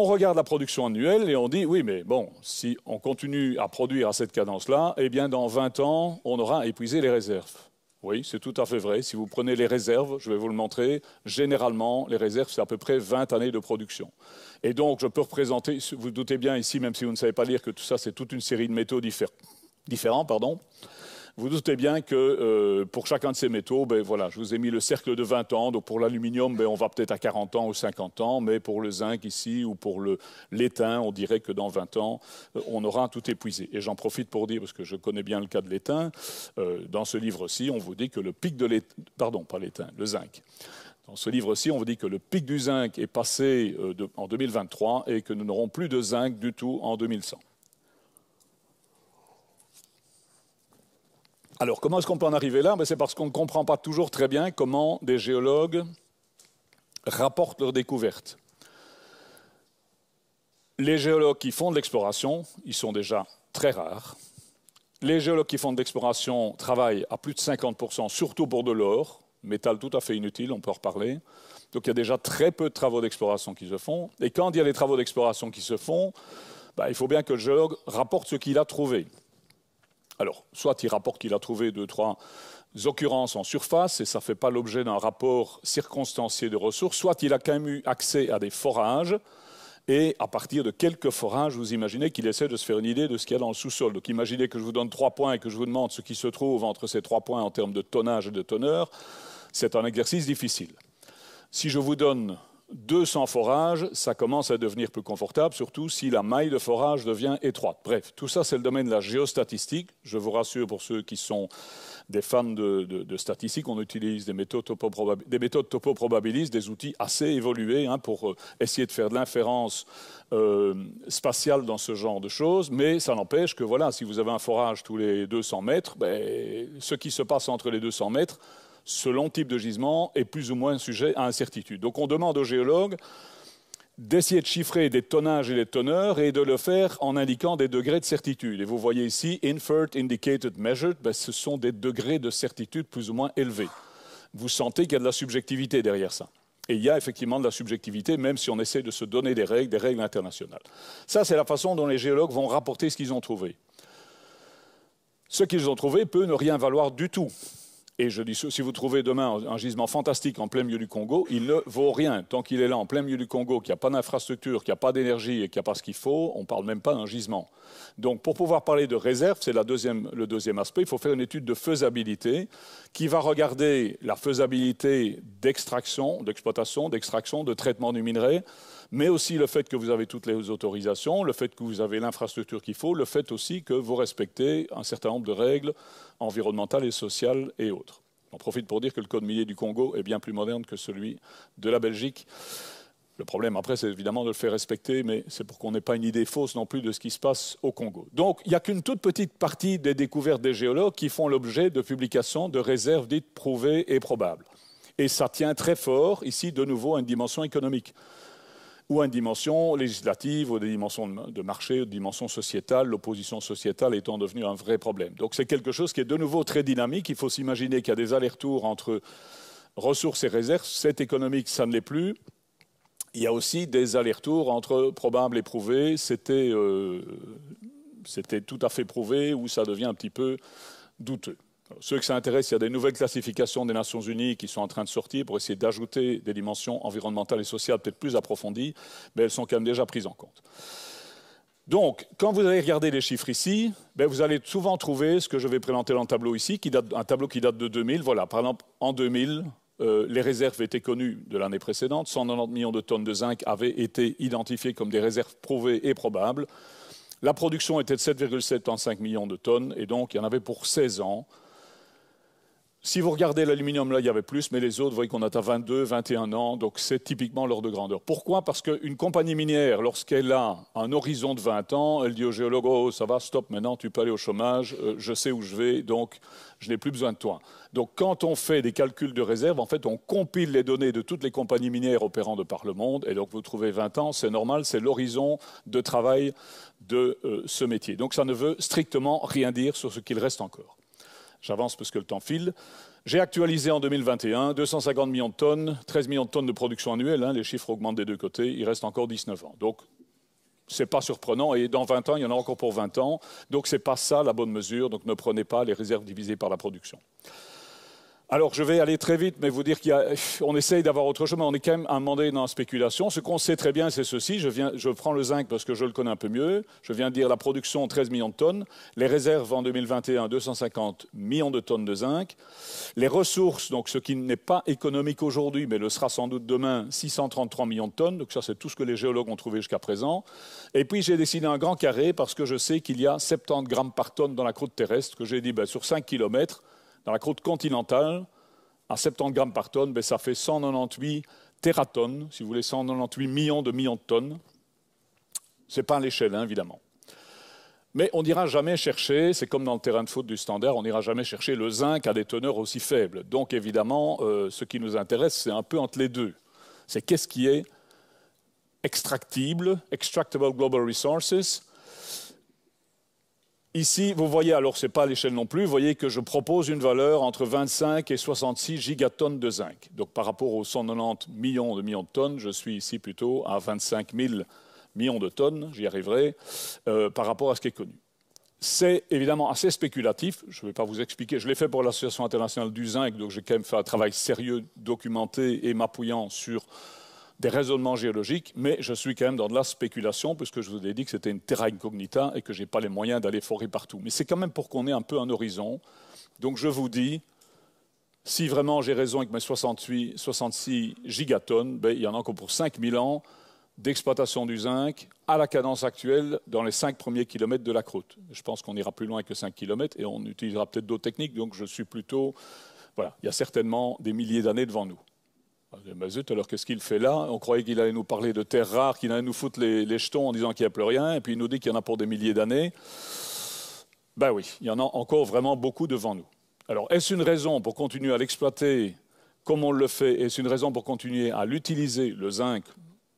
on regarde la production annuelle et on dit oui, mais bon, si on continue à produire à cette cadence-là, eh bien dans 20 ans, on aura épuisé les réserves. Oui, c'est tout à fait vrai. Si vous prenez les réserves, je vais vous le montrer, généralement, les réserves, c'est à peu près 20 années de production. Et donc, je peux représenter, vous, vous doutez bien ici, même si vous ne savez pas lire, que tout ça, c'est toute une série de métaux différents. Pardon. Vous doutez bien que euh, pour chacun de ces métaux, ben, voilà, je vous ai mis le cercle de 20 ans. Donc pour l'aluminium, ben, on va peut-être à 40 ans ou 50 ans, mais pour le zinc ici ou pour l'étain, on dirait que dans 20 ans, euh, on aura tout épuisé. Et j'en profite pour dire, parce que je connais bien le cas de l'étain, euh, dans ce livre-ci, on vous dit que le pic de l'étain, pardon, pas l'étain, le zinc. Dans ce livre aussi, on vous dit que le pic du zinc est passé en 2023 et que nous n'aurons plus de zinc du tout en 2100. Alors, comment est-ce qu'on peut en arriver là ben, C'est parce qu'on ne comprend pas toujours très bien comment des géologues rapportent leurs découvertes. Les géologues qui font de l'exploration, ils sont déjà très rares. Les géologues qui font de l'exploration travaillent à plus de 50%, surtout pour de l'or, métal tout à fait inutile, on peut en reparler. Donc il y a déjà très peu de travaux d'exploration qui se font. Et quand il y a des travaux d'exploration qui se font, ben, il faut bien que le géologue rapporte ce qu'il a trouvé. Alors, soit il rapporte qu'il a trouvé deux, trois occurrences en surface et ça ne fait pas l'objet d'un rapport circonstancié de ressources, soit il a quand même eu accès à des forages et à partir de quelques forages, vous imaginez qu'il essaie de se faire une idée de ce qu'il y a dans le sous-sol. Donc imaginez que je vous donne trois points et que je vous demande ce qui se trouve entre ces trois points en termes de tonnage et de teneur. C'est un exercice difficile. Si je vous donne 200 forages, ça commence à devenir plus confortable, surtout si la maille de forage devient étroite. Bref, tout ça, c'est le domaine de la géostatistique. Je vous rassure pour ceux qui sont des fans de, statistiques, on utilise des méthodes, des des outils assez évolués hein, pour euh, essayer de faire de l'inférence euh, spatiale dans ce genre de choses. Mais ça n'empêche que, voilà, si vous avez un forage tous les 200 mètres, ben, ce qui se passe entre les 200 mètres, selon type de gisement est plus ou moins sujet à incertitude. Donc on demande aux géologues d'essayer de chiffrer des tonnages et des teneurs et de le faire en indiquant des degrés de certitude. Et vous voyez ici, inferred, indicated, measured, ben, ce sont des degrés de certitude plus ou moins élevés. Vous sentez qu'il y a de la subjectivité derrière ça. Et il y a effectivement de la subjectivité, même si on essaie de se donner des règles, des règles internationales. Ça, c'est la façon dont les géologues vont rapporter ce qu'ils ont trouvé. Ce qu'ils ont trouvé peut ne rien valoir du tout. Et je dis, si vous trouvez demain un gisement fantastique en plein milieu du Congo, il ne vaut rien. Tant qu'il est là, en plein milieu du Congo, qu'il n'y a pas d'infrastructure, qu'il n'y a pas d'énergie et qu'il n'y a pas ce qu'il faut, on ne parle même pas d'un gisement. Donc pour pouvoir parler de réserve, c'est deuxième, le deuxième aspect, il faut faire une étude de faisabilité qui va regarder la faisabilité d'extraction, d'exploitation, d'extraction, de traitement du minerai, mais aussi le fait que vous avez toutes les autorisations, le fait que vous avez l'infrastructure qu'il faut, le fait aussi que vous respectez un certain nombre de règles environnementales et sociales et autres. On profite pour dire que le code minier du Congo est bien plus moderne que celui de la Belgique. Le problème après, c'est évidemment de le faire respecter, mais c'est pour qu'on n'ait pas une idée fausse non plus de ce qui se passe au Congo. Donc, il n'y a qu'une toute petite partie des découvertes des géologues qui font l'objet de publications de réserves dites prouvées et probables. Et ça tient très fort ici de nouveau à une dimension économique ou à une dimension législative, ou des dimensions de marché, ou des dimensions sociétales, l'opposition sociétale étant devenue un vrai problème. Donc c'est quelque chose qui est de nouveau très dynamique. Il faut s'imaginer qu'il y a des allers-retours entre ressources et réserves. C'est économique, ça ne l'est plus. Il y a aussi des allers-retours entre probable et prouvé. Euh, c'était tout à fait prouvé, ou ça devient un petit peu douteux ceux qui s'intéressent, il y a des nouvelles classifications des Nations Unies qui sont en train de sortir pour essayer d'ajouter des dimensions environnementales et sociales peut-être plus approfondies, mais elles sont quand même déjà prises en compte. Donc, quand vous allez regarder les chiffres ici, ben, vous allez souvent trouver ce que je vais présenter dans le tableau ici, un tableau qui date de 2000. Voilà, par exemple, en 2000, euh, les réserves étaient connues de l'année précédente. 190 millions de tonnes de zinc avaient été identifiées comme des réserves prouvées et probables. La production était de 7,75 millions de tonnes, et donc il y en avait pour 16 ans. Si vous regardez l'aluminium, là, il y avait plus, mais les autres, vous voyez qu'on à 22, 21 ans, donc c'est typiquement l'ordre de grandeur. Pourquoi Parce qu'une compagnie minière, lorsqu'elle a un horizon de 20 ans, elle dit au géologue, oh, ça va, stop, maintenant, tu peux aller au chômage, euh, je sais où je vais, donc je n'ai plus besoin de toi. Donc quand on fait des calculs de réserve, en fait, on compile les données de toutes les compagnies minières opérant de par le monde, et donc vous trouvez 20 ans, c'est normal, c'est l'horizon de travail de euh, ce métier. Donc ça ne veut strictement rien dire sur ce qu'il reste encore. J'avance parce que le temps file. J'ai actualisé en 2021 250 millions de tonnes, 13 millions de tonnes de production annuelle. Hein. les chiffres augmentent des deux côtés. Il reste encore 19 ans. Donc, ce n'est pas surprenant. Et dans 20 ans, il y en a encore pour 20 ans. Donc, n'est pas ça la bonne mesure. Donc, ne prenez pas les réserves divisées par la production. Alors je vais aller très vite, mais vous dire qu'on essaye d'avoir autre chemin. on est quand même à dans la spéculation. Ce qu'on sait très bien, c'est ceci. Je, prends le zinc parce que je le connais un peu mieux. Je viens de dire la production 13 millions de tonnes, les réserves en 2021 250 millions de tonnes de zinc, les ressources, donc ce qui n'est pas économique aujourd'hui, mais le sera sans doute demain, 633 millions de tonnes. Donc ça, c'est tout ce que les géologues ont trouvé jusqu'à présent. Et puis j'ai dessiné un grand carré parce que je sais qu'il y a 70 grammes par tonne dans la croûte terrestre. Que j'ai dit, ben, sur 5 kilomètres, dans la croûte continentale, à 70 grammes par tonne, ben, ça fait 198 teratonnes, si vous voulez, 198 millions de millions de tonnes. Ce n'est pas à l'échelle, hein, évidemment. Mais on n'ira jamais chercher, c'est comme dans le terrain de foot du standard, on n'ira jamais chercher le zinc à des teneurs aussi faibles. Donc évidemment, euh, ce qui nous intéresse, c'est un peu entre les deux. C'est qu'est-ce qui est extractible, extractable global resources, Ici, vous voyez, alors ce n'est pas l'échelle non plus, vous voyez que je propose une valeur entre 25 et 66 gigatonnes de zinc. Donc par rapport aux 190 millions de millions de tonnes, je suis ici plutôt à 25 000 millions de tonnes, j'y arriverai, euh, par rapport à ce qui est connu. C'est évidemment assez spéculatif, je ne vais pas vous expliquer, je l'ai fait pour l'Association internationale du zinc, donc j'ai quand même fait un travail sérieux, documenté et m'appuyant sur des raisonnements géologiques, mais je suis quand même dans de la spéculation, puisque je vous ai dit que c'était une terra incognita et que je n'ai pas les moyens d'aller forer partout. Mais c'est quand même pour qu'on ait un peu un horizon. Donc je vous dis, si vraiment j'ai raison avec mes 68, 66 gigatonnes, ben, il y en a encore pour 5000 ans d'exploitation du zinc à la cadence actuelle dans les 5 premiers kilomètres de la croûte. Je pense qu'on ira plus loin que 5 kilomètres et on utilisera peut-être d'autres techniques, donc je suis plutôt... Voilà, il y a certainement des milliers d'années devant nous. Ah, bah alors qu'est-ce qu'il fait là On croyait qu'il allait nous parler de terres rares, qu'il allait nous foutre les, les jetons en disant qu'il n'y a plus rien, et puis il nous dit qu'il y en a pour des milliers d'années. Ben oui, il y en a encore vraiment beaucoup devant nous. Alors, est-ce une raison pour continuer à l'exploiter comme on le fait Est-ce une raison pour continuer à l'utiliser, le zinc,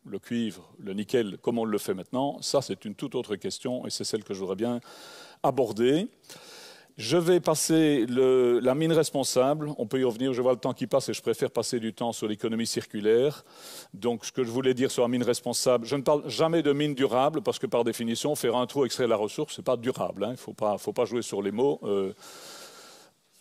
le cuivre, le nickel, comme on le fait maintenant Ça, c'est une toute autre question, et c'est celle que je voudrais bien aborder. Je vais passer la mine responsable. On peut y revenir. Je vois le temps qui passe et je préfère passer du temps sur l'économie circulaire. Donc, ce que je voulais dire sur la mine responsable, je ne parle jamais de mine durable parce que par définition, faire un trou, extraire la ressource, n'est pas durable. Hein. Il ne faut pas, jouer sur les mots. Euh.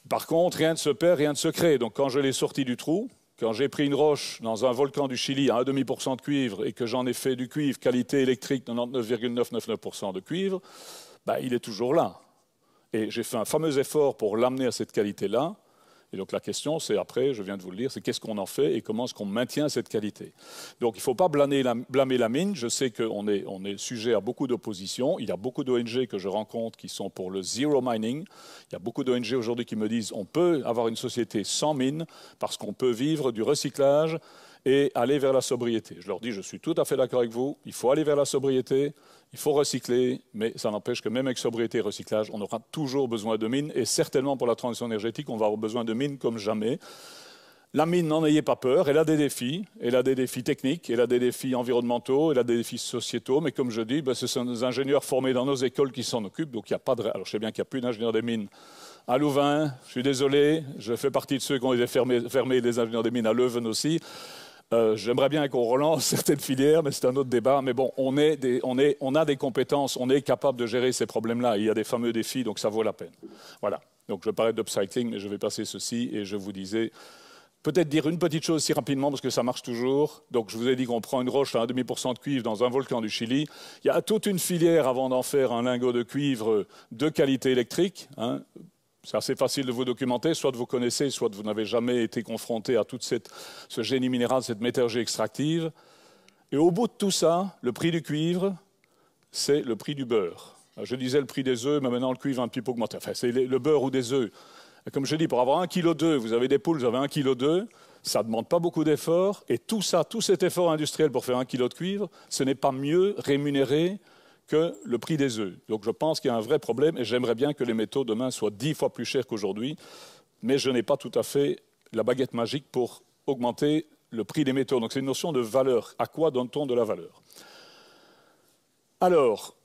Par contre, rien ne se perd, rien ne se crée. Donc, quand je l'ai sorti du trou, quand j'ai pris une roche dans un volcan du Chili à 1,5% de cuivre et que j'en ai fait du cuivre, qualité électrique 99,999% de cuivre, bah, il est toujours là. Et j'ai fait un fameux effort pour l'amener à cette qualité-là. Et donc la question, c'est après, je viens de vous le dire, c'est qu'est-ce qu'on en fait et comment est-ce qu'on maintient cette qualité. Donc il ne faut pas blâmer la, mine. Je sais qu'on est, on sujet à beaucoup d'opposition. Il y a beaucoup d'ONG que je rencontre qui sont pour le zero mining. Il y a beaucoup d'ONG aujourd'hui qui me disent on peut avoir une société sans mine parce qu'on peut vivre du recyclage et aller vers la sobriété. Je leur dis, je suis tout à fait d'accord avec vous, il faut aller vers la sobriété, il faut recycler, mais ça n'empêche que même avec sobriété et recyclage, on aura toujours besoin de mines, et certainement pour la transition énergétique, on va avoir besoin de mines comme jamais. La mine, n'en ayez pas peur, elle a des défis, elle a des défis techniques, elle a des défis environnementaux, elle a des défis sociétaux, mais comme je dis, ben, ce sont nos ingénieurs formés dans nos écoles qui s'en occupent, donc il n'y a pas de... Alors je sais bien qu'il n'y a plus d'ingénieurs des mines à Louvain, je suis désolé, je fais partie de ceux qui ont été fermés, fermés les ingénieurs des mines à Leuven aussi. Euh, j'aimerais bien qu'on relance certaines filières, mais c'est un autre débat. Mais bon, on, a des compétences, on est capable de gérer ces problèmes-là. Il y a des fameux défis, donc ça vaut la peine. Voilà. Donc je parlais d'upcycling, mais je vais passer ceci et je vous disais peut-être dire une petite chose si rapidement parce que ça marche toujours. Donc je vous ai dit qu'on prend une roche à 1,5% de cuivre dans un volcan du Chili. Il y a toute une filière avant d'en faire un lingot de cuivre de qualité électrique. Hein c'est assez facile de vous documenter, soit vous connaissez, soit vous n'avez jamais été confronté à tout ce génie minéral, cette métergie extractive. Et au bout de tout ça, le prix du cuivre, c'est le prix du beurre. Je disais le prix des œufs, mais maintenant le cuivre a un petit peu augmenté. Enfin, c'est le beurre ou des œufs. comme je dis, pour avoir un kilo d'œufs, vous avez des poules, vous avez un kilo d'œufs, ça ne demande pas beaucoup d'efforts. Et tout ça, tout cet effort industriel pour faire un kilo de cuivre, ce n'est pas mieux rémunéré que le prix des œufs. Donc je pense qu'il y a un vrai problème et j'aimerais bien que les métaux demain soient dix fois plus chers qu'aujourd'hui, mais je n'ai pas tout à fait la baguette magique pour augmenter le prix des métaux. Donc c'est une notion de valeur. À quoi donne-t-on de la valeur Alors,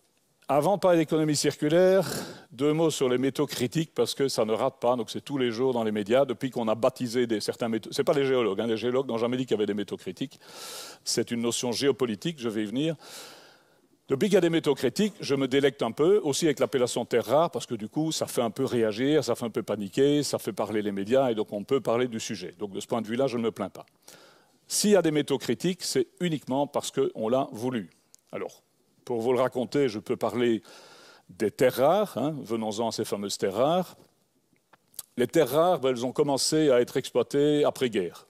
avant pas parler d'économie circulaire, deux mots sur les métaux critiques parce que ça ne rate pas. Donc c'est tous les jours dans les médias depuis qu'on a baptisé des, certains métaux. C'est pas les géologues, hein. les géologues n'ont jamais dit qu'il y avait des métaux critiques. C'est une notion géopolitique. Je vais y venir y a des métaux critiques, je me délecte un peu, aussi avec l'appellation terre rare, parce que du coup, ça fait un peu réagir, ça fait un peu paniquer, ça fait parler les médias, et donc on peut parler du sujet. Donc de ce point de vue-là, je ne me plains pas. S'il y a des métaux critiques, c'est uniquement parce qu'on l'a voulu. Alors, pour vous le raconter, je peux parler des terres rares, hein, venons-en à ces fameuses terres rares. Les terres rares, ben, elles ont commencé à être exploitées après-guerre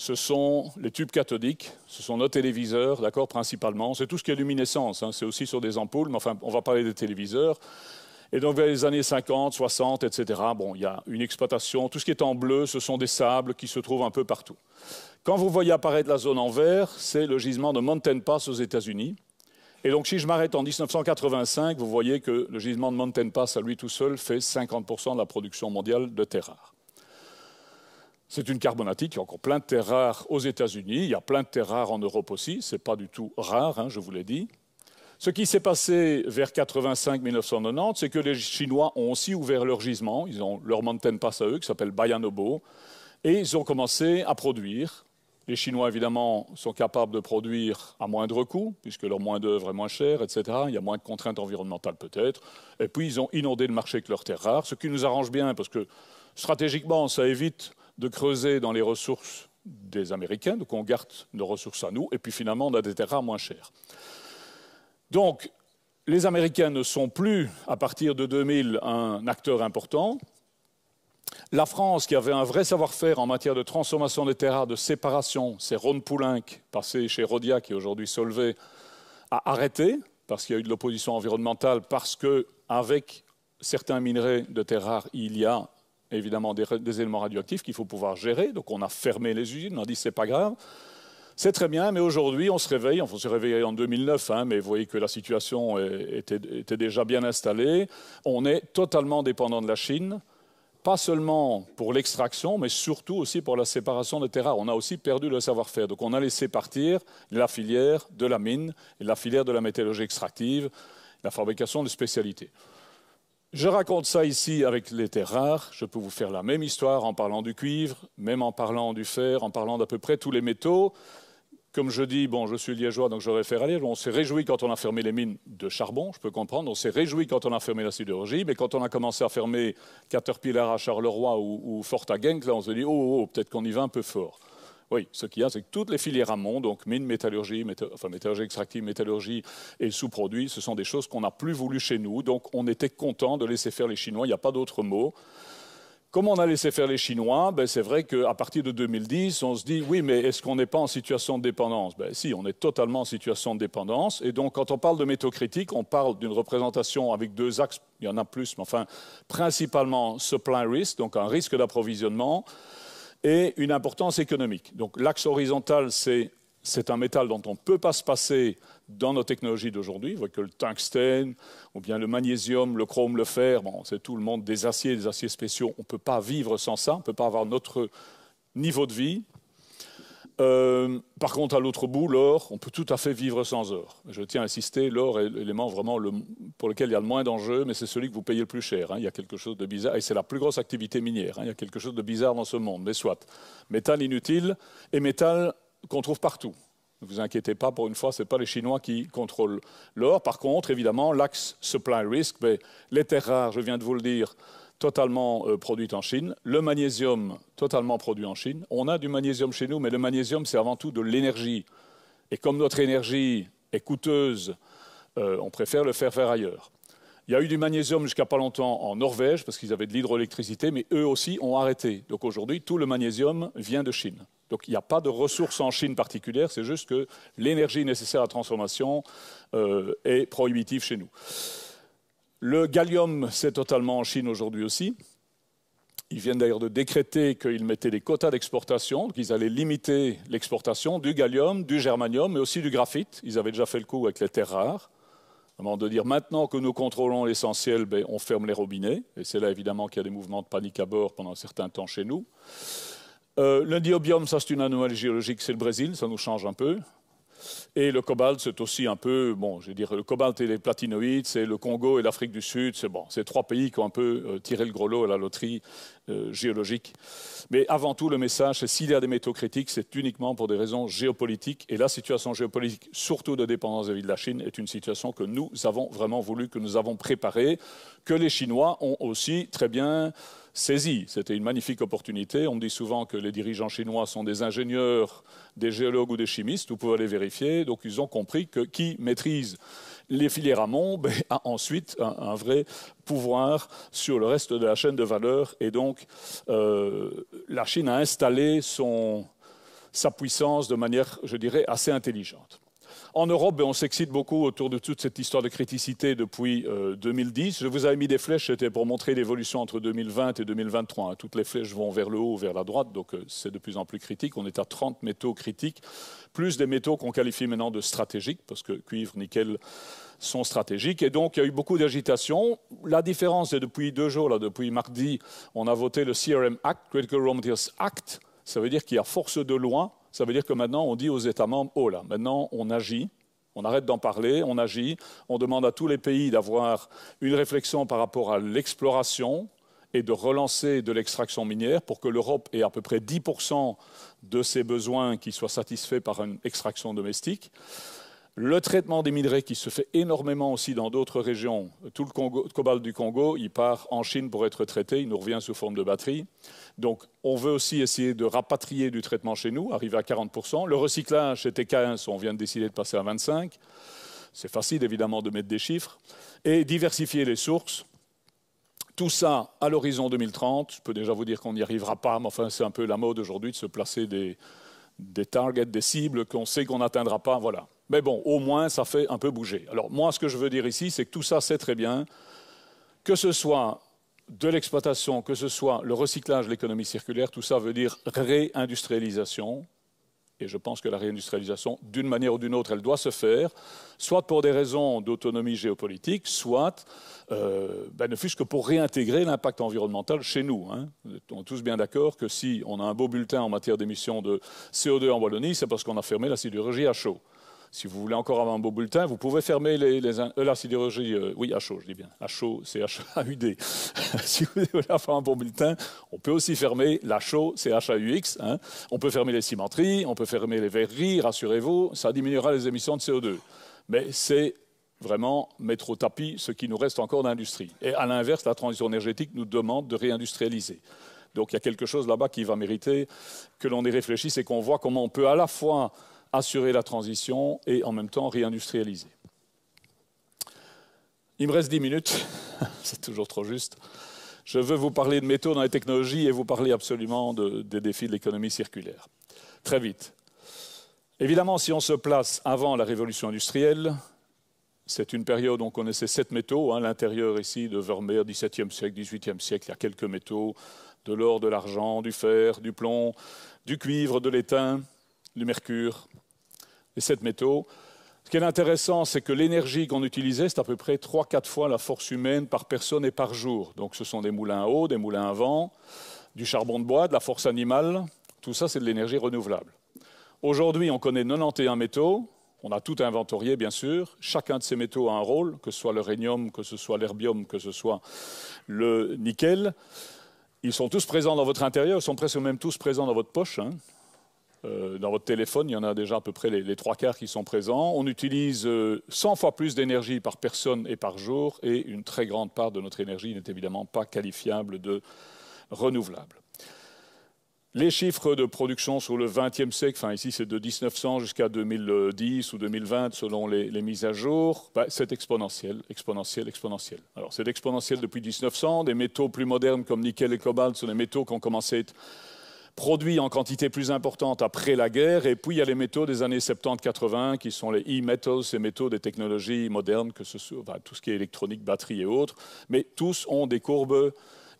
ce sont les tubes cathodiques, ce sont nos téléviseurs, d'accord, principalement. C'est tout ce qui est luminescence, hein. c'est aussi sur des ampoules, mais enfin, on va parler des téléviseurs. Et donc, vers les années 50, 60, etc., bon, il y a une exploitation. Tout ce qui est en bleu, ce sont des sables qui se trouvent un peu partout. Quand vous voyez apparaître la zone en vert, c'est le gisement de Mountain Pass aux États-Unis. Et donc, si je m'arrête en 1985, vous voyez que le gisement de Mountain Pass, à lui tout seul, fait 50% de la production mondiale de terres rares. C'est une carbonatique, il y a encore plein de terres rares aux États-Unis, il y a plein de terres rares en Europe aussi, ce n'est pas du tout rare, hein, je vous l'ai dit. Ce qui s'est passé vers 1985 1990 c'est que les Chinois ont aussi ouvert leur gisement, ils ont leur mountain pass à eux, qui s'appelle Bayanobo, et ils ont commencé à produire. Les Chinois, évidemment, sont capables de produire à moindre coût, puisque leur main d'œuvre est moins chère, etc. Il y a moins de contraintes environnementales peut-être. Et puis, ils ont inondé le marché avec leurs terres rares, ce qui nous arrange bien, parce que stratégiquement, ça évite de creuser dans les ressources des Américains, donc on garde nos ressources à nous, et puis finalement on a des terres moins chères. Donc les Américains ne sont plus, à partir de 2000, un acteur important. La France, qui avait un vrai savoir-faire en matière de transformation des terres, de séparation, c'est Ron Poulenc, passé chez Rodia, qui est aujourd'hui Solvay, a arrêté, parce qu'il y a eu de l'opposition environnementale, parce que avec certains minerais de terres rares, il y a évidemment des, éléments radioactifs qu'il faut pouvoir gérer. Donc on a fermé les usines, on a dit c'est pas grave. C'est très bien, mais aujourd'hui, on se réveille. On se réveiller en 2009, hein, mais vous voyez que la situation était, déjà bien installée. On est totalement dépendant de la Chine, pas seulement pour l'extraction, mais surtout aussi pour la séparation des terres rares. On a aussi perdu le savoir-faire. Donc, on a laissé partir la filière de la mine, et la filière de la métallurgie extractive, la fabrication de spécialités. Je raconte ça ici avec les terres rares. Je peux vous faire la même histoire en parlant du cuivre, même en parlant du fer, en parlant d'à peu près tous les métaux. Comme je dis, bon, je suis liégeois, donc je vais faire On s'est réjoui quand on a fermé les mines de charbon, je peux comprendre. On s'est réjoui quand on a fermé la sidérurgie, mais quand on a commencé à fermer Caterpillar à Charleroi ou, Fort à là, on se dit, oh, oh, oh peut-être qu'on y va un peu fort. Oui, ce qu'il y a, c'est que toutes les filières amont, donc mine, métallurgie, enfin métallurgie extractive, métallurgie et sous-produits, ce sont des choses qu'on n'a plus voulu chez nous. Donc on était content de laisser faire les Chinois, il n'y a pas d'autre mot. Comment on a laissé faire les Chinois, ben, c'est vrai qu'à partir de 2010, on se dit oui, mais est-ce qu'on n'est pas en situation de dépendance ben, Si, on est totalement en situation de dépendance. Et donc, quand on parle de métaux critiques, on parle d'une représentation avec deux axes, il y en a plus, mais enfin, principalement supply risk, donc un risque d'approvisionnement et une importance économique. Donc l'axe horizontal, c'est un métal dont on ne peut pas se passer dans nos technologies d'aujourd'hui. Vous voyez que le tungstène, ou bien le magnésium, le chrome, le fer, c'est tout le monde des aciers, des aciers spéciaux. On ne peut pas vivre sans ça, on ne peut pas avoir notre niveau de vie. Euh, par contre, à l'autre bout, l'or, on peut tout à fait vivre sans or. Je tiens à insister, l'or est l'élément vraiment pour lequel il y a le moins d'enjeux, mais c'est celui que vous payez le plus cher. Hein. Il y a quelque chose de bizarre, et c'est la plus grosse activité minière. Hein. Il y a quelque chose de bizarre dans ce monde, mais soit. Métal inutile et métal qu'on trouve partout. Ne vous inquiétez pas, pour une fois, ce n'est pas les Chinois qui contrôlent l'or. Par contre, évidemment, l'axe supply-risk, les terres rares, je viens de vous le dire, totalement euh, produite en Chine, le magnésium totalement produit en Chine. On a du magnésium chez nous, mais le magnésium, c'est avant tout de l'énergie. Et comme notre énergie est coûteuse, euh, on préfère le faire faire ailleurs. Il y a eu du magnésium jusqu'à pas longtemps en Norvège, parce qu'ils avaient de l'hydroélectricité, mais eux aussi ont arrêté. Donc aujourd'hui, tout le magnésium vient de Chine. Donc il n'y a pas de ressources en Chine particulière, c'est juste que l'énergie nécessaire à la transformation euh, est prohibitive chez nous. Le gallium, c'est totalement en Chine aujourd'hui aussi. Ils viennent d'ailleurs de décréter qu'ils mettaient des quotas d'exportation, qu'ils allaient limiter l'exportation du gallium, du germanium, mais aussi du graphite. Ils avaient déjà fait le coup avec les terres rares. Avant de dire maintenant que nous contrôlons l'essentiel, ben, on ferme les robinets. Et c'est là évidemment qu'il y a des mouvements de panique à bord pendant un certain temps chez nous. Euh, le ça c'est une anomalie géologique, c'est le Brésil, ça nous change un peu. Et le cobalt, c'est aussi un peu, bon, je vais dire, le cobalt et les platinoïdes, c'est le Congo et l'Afrique du Sud, c'est bon, c'est trois pays qui ont un peu euh, tiré le gros lot à la loterie euh, géologique. Mais avant tout, le message, c'est s'il y a des métaux critiques, c'est uniquement pour des raisons géopolitiques. Et la situation géopolitique, surtout de dépendance vis-à-vis de la Chine, est une situation que nous avons vraiment voulu, que nous avons préparée, que les Chinois ont aussi très bien c'était une magnifique opportunité. On me dit souvent que les dirigeants chinois sont des ingénieurs, des géologues ou des chimistes. Vous pouvez aller vérifier. Donc ils ont compris que qui maîtrise les filières à ben, a ensuite un, vrai pouvoir sur le reste de la chaîne de valeur. Et donc euh, la Chine a installé sa puissance de manière, je dirais, assez intelligente. En Europe, ben, on s'excite beaucoup autour de toute cette histoire de criticité depuis 2010. Euh, Je vous avais mis des flèches, c'était pour montrer l'évolution entre 2020 et 2023. Hein. Toutes les flèches vont vers le haut vers la droite, donc euh, c'est de plus en plus critique. On est à 30 métaux critiques, plus des métaux qu'on qualifie maintenant de stratégiques, parce que cuivre, nickel sont stratégiques. Et donc, il y a eu beaucoup d'agitation. La différence, c'est depuis deux jours, là, depuis mardi, on a voté le CRM Act, Critical Raw Materials Act. Ça veut dire qu'il y a force de loi ça veut dire que maintenant, on dit aux États membres, oh là, maintenant, on agit, on arrête d'en parler, on agit, on demande à tous les pays d'avoir une réflexion par rapport à l'exploration et de relancer de l'extraction minière pour que l'Europe ait à peu près 10% de ses besoins qui soient satisfaits par une extraction domestique. Le traitement des minerais qui se fait énormément aussi dans d'autres régions, tout le, cobalt du Congo, il part en Chine pour être traité, il nous revient sous forme de batterie. Donc on veut aussi essayer de rapatrier du traitement chez nous, arriver à 40%. Le recyclage, c'était 15, on vient de décider de passer à 25. C'est facile évidemment de mettre des chiffres. Et diversifier les sources. Tout ça à l'horizon 2030. Je peux déjà vous dire qu'on n'y arrivera pas, mais enfin, c'est un peu la mode aujourd'hui de se placer des, des targets, des cibles qu'on sait qu'on n'atteindra pas. Voilà. Mais bon, au moins, ça fait un peu bouger. Alors moi, ce que je veux dire ici, c'est que tout ça, c'est très bien. Que ce soit de l'exploitation, que ce soit le recyclage, l'économie circulaire, tout ça veut dire réindustrialisation. Et je pense que la réindustrialisation, d'une manière ou d'une autre, elle doit se faire, soit pour des raisons d'autonomie géopolitique, soit, euh, ben, ne fût-ce que pour réintégrer l'impact environnemental chez nous. Hein. On est tous bien d'accord que si on a un beau bulletin en matière d'émissions de CO2 en Wallonie, c'est parce qu'on a fermé la sidérurgie à chaud. Si vous voulez encore avoir un beau bulletin, vous pouvez fermer les, euh, la sidérurgie, euh, oui, à chaud, je dis bien, à chaud, c'est H-A-U-D. si vous voulez avoir un bon bulletin, on peut aussi fermer la chaud, c'est H-A-U-X. Hein. On peut fermer les cimenteries, on peut fermer les verreries, rassurez-vous, ça diminuera les émissions de CO2. Mais c'est vraiment mettre au tapis ce qui nous reste encore d'industrie. Et à l'inverse, la transition énergétique nous demande de réindustrialiser. Donc il y a quelque chose là-bas qui va mériter que l'on y réfléchisse et qu'on voit comment on peut à la fois assurer la transition et en même temps réindustrialiser. Il me reste 10 minutes, c'est toujours trop juste. Je veux vous parler de métaux dans les technologies et vous parler absolument des défis de l'économie circulaire. Très vite. Évidemment, si on se place avant la révolution industrielle, c'est une période où on connaissait sept métaux, à hein, l'intérieur ici de Vermeer, 17e siècle, 18e siècle, il y a quelques métaux, de l'or, de l'argent, du fer, du plomb, du cuivre, de l'étain, le mercure, les sept métaux. Ce qui est intéressant, c'est que l'énergie qu'on utilisait, c'est à peu près 3-4 fois la force humaine par personne et par jour. Donc ce sont des moulins à eau, des moulins à vent, du charbon de bois, de la force animale. Tout ça, c'est de l'énergie renouvelable. Aujourd'hui, on connaît 91 métaux. On a tout inventorié, bien sûr. Chacun de ces métaux a un rôle, que ce soit le rhénium, que ce soit l'herbium, que ce soit le nickel. Ils sont tous présents dans votre intérieur, ils sont presque même tous présents dans votre poche. Hein. Euh, dans votre téléphone, il y en a déjà à peu près les, trois quarts qui sont présents. On utilise 100 euh, fois plus d'énergie par personne et par jour, et une très grande part de notre énergie n'est évidemment pas qualifiable de renouvelable. Les chiffres de production sur le XXe siècle, enfin ici c'est de 1900 jusqu'à 2010 ou 2020 selon les, mises à jour, bah, c'est exponentiel, exponentiel, exponentiel. Alors c'est exponentiel depuis 1900, des métaux plus modernes comme nickel et cobalt sont des métaux qui ont commencé à être Produit en quantité plus importante après la guerre. Et puis, il y a les métaux des années 70-80 qui sont les e-metals, ces métaux des technologies modernes, que ce soit tout ce qui est électronique, batterie et autres. Mais tous ont des courbes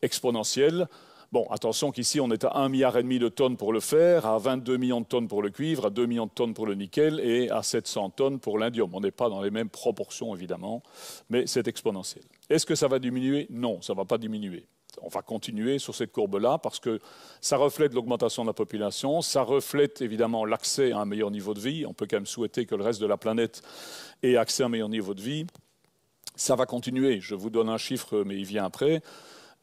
exponentielles. Bon, attention qu'ici, on est à 1,5 milliard de tonnes pour le fer, à 22 millions de tonnes pour le cuivre, à 2 millions de tonnes pour le nickel et à 700 tonnes pour l'indium. On n'est pas dans les mêmes proportions, évidemment, mais c'est exponentiel. Est-ce que ça va diminuer Non, ça ne va pas diminuer on va continuer sur cette courbe-là parce que ça reflète l'augmentation de la population, ça reflète évidemment l'accès à un meilleur niveau de vie. On peut quand même souhaiter que le reste de la planète ait accès à un meilleur niveau de vie. Ça va continuer. Je vous donne un chiffre, mais il vient après.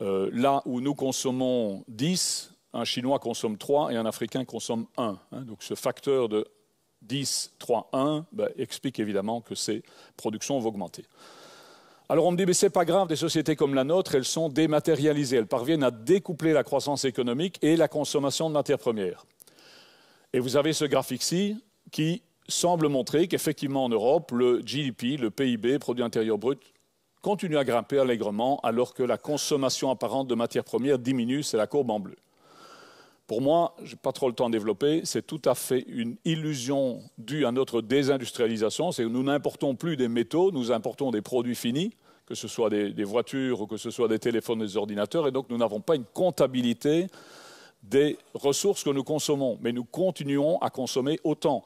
Euh, là où nous consommons 10, un Chinois consomme 3 et un Africain consomme 1. Hein. donc ce facteur de 10, 3, 1 explique évidemment que ces productions vont augmenter. Alors on me dit, mais n'est pas grave, des sociétés comme la nôtre, elles sont dématérialisées, elles parviennent à découpler la croissance économique et la consommation de matières premières. Et vous avez ce graphique-ci qui semble montrer qu'effectivement en Europe, le GDP, le PIB, produit intérieur brut, continue à grimper allègrement alors que la consommation apparente de matières premières diminue, c'est la courbe en bleu pour moi, je n'ai pas trop le temps de développer, c'est tout à fait une illusion due à notre désindustrialisation. C'est que nous n'importons plus des métaux, nous importons des produits finis, que ce soit des, voitures ou que ce soit des téléphones, des ordinateurs, et donc nous n'avons pas une comptabilité des ressources que nous consommons, mais nous continuons à consommer autant.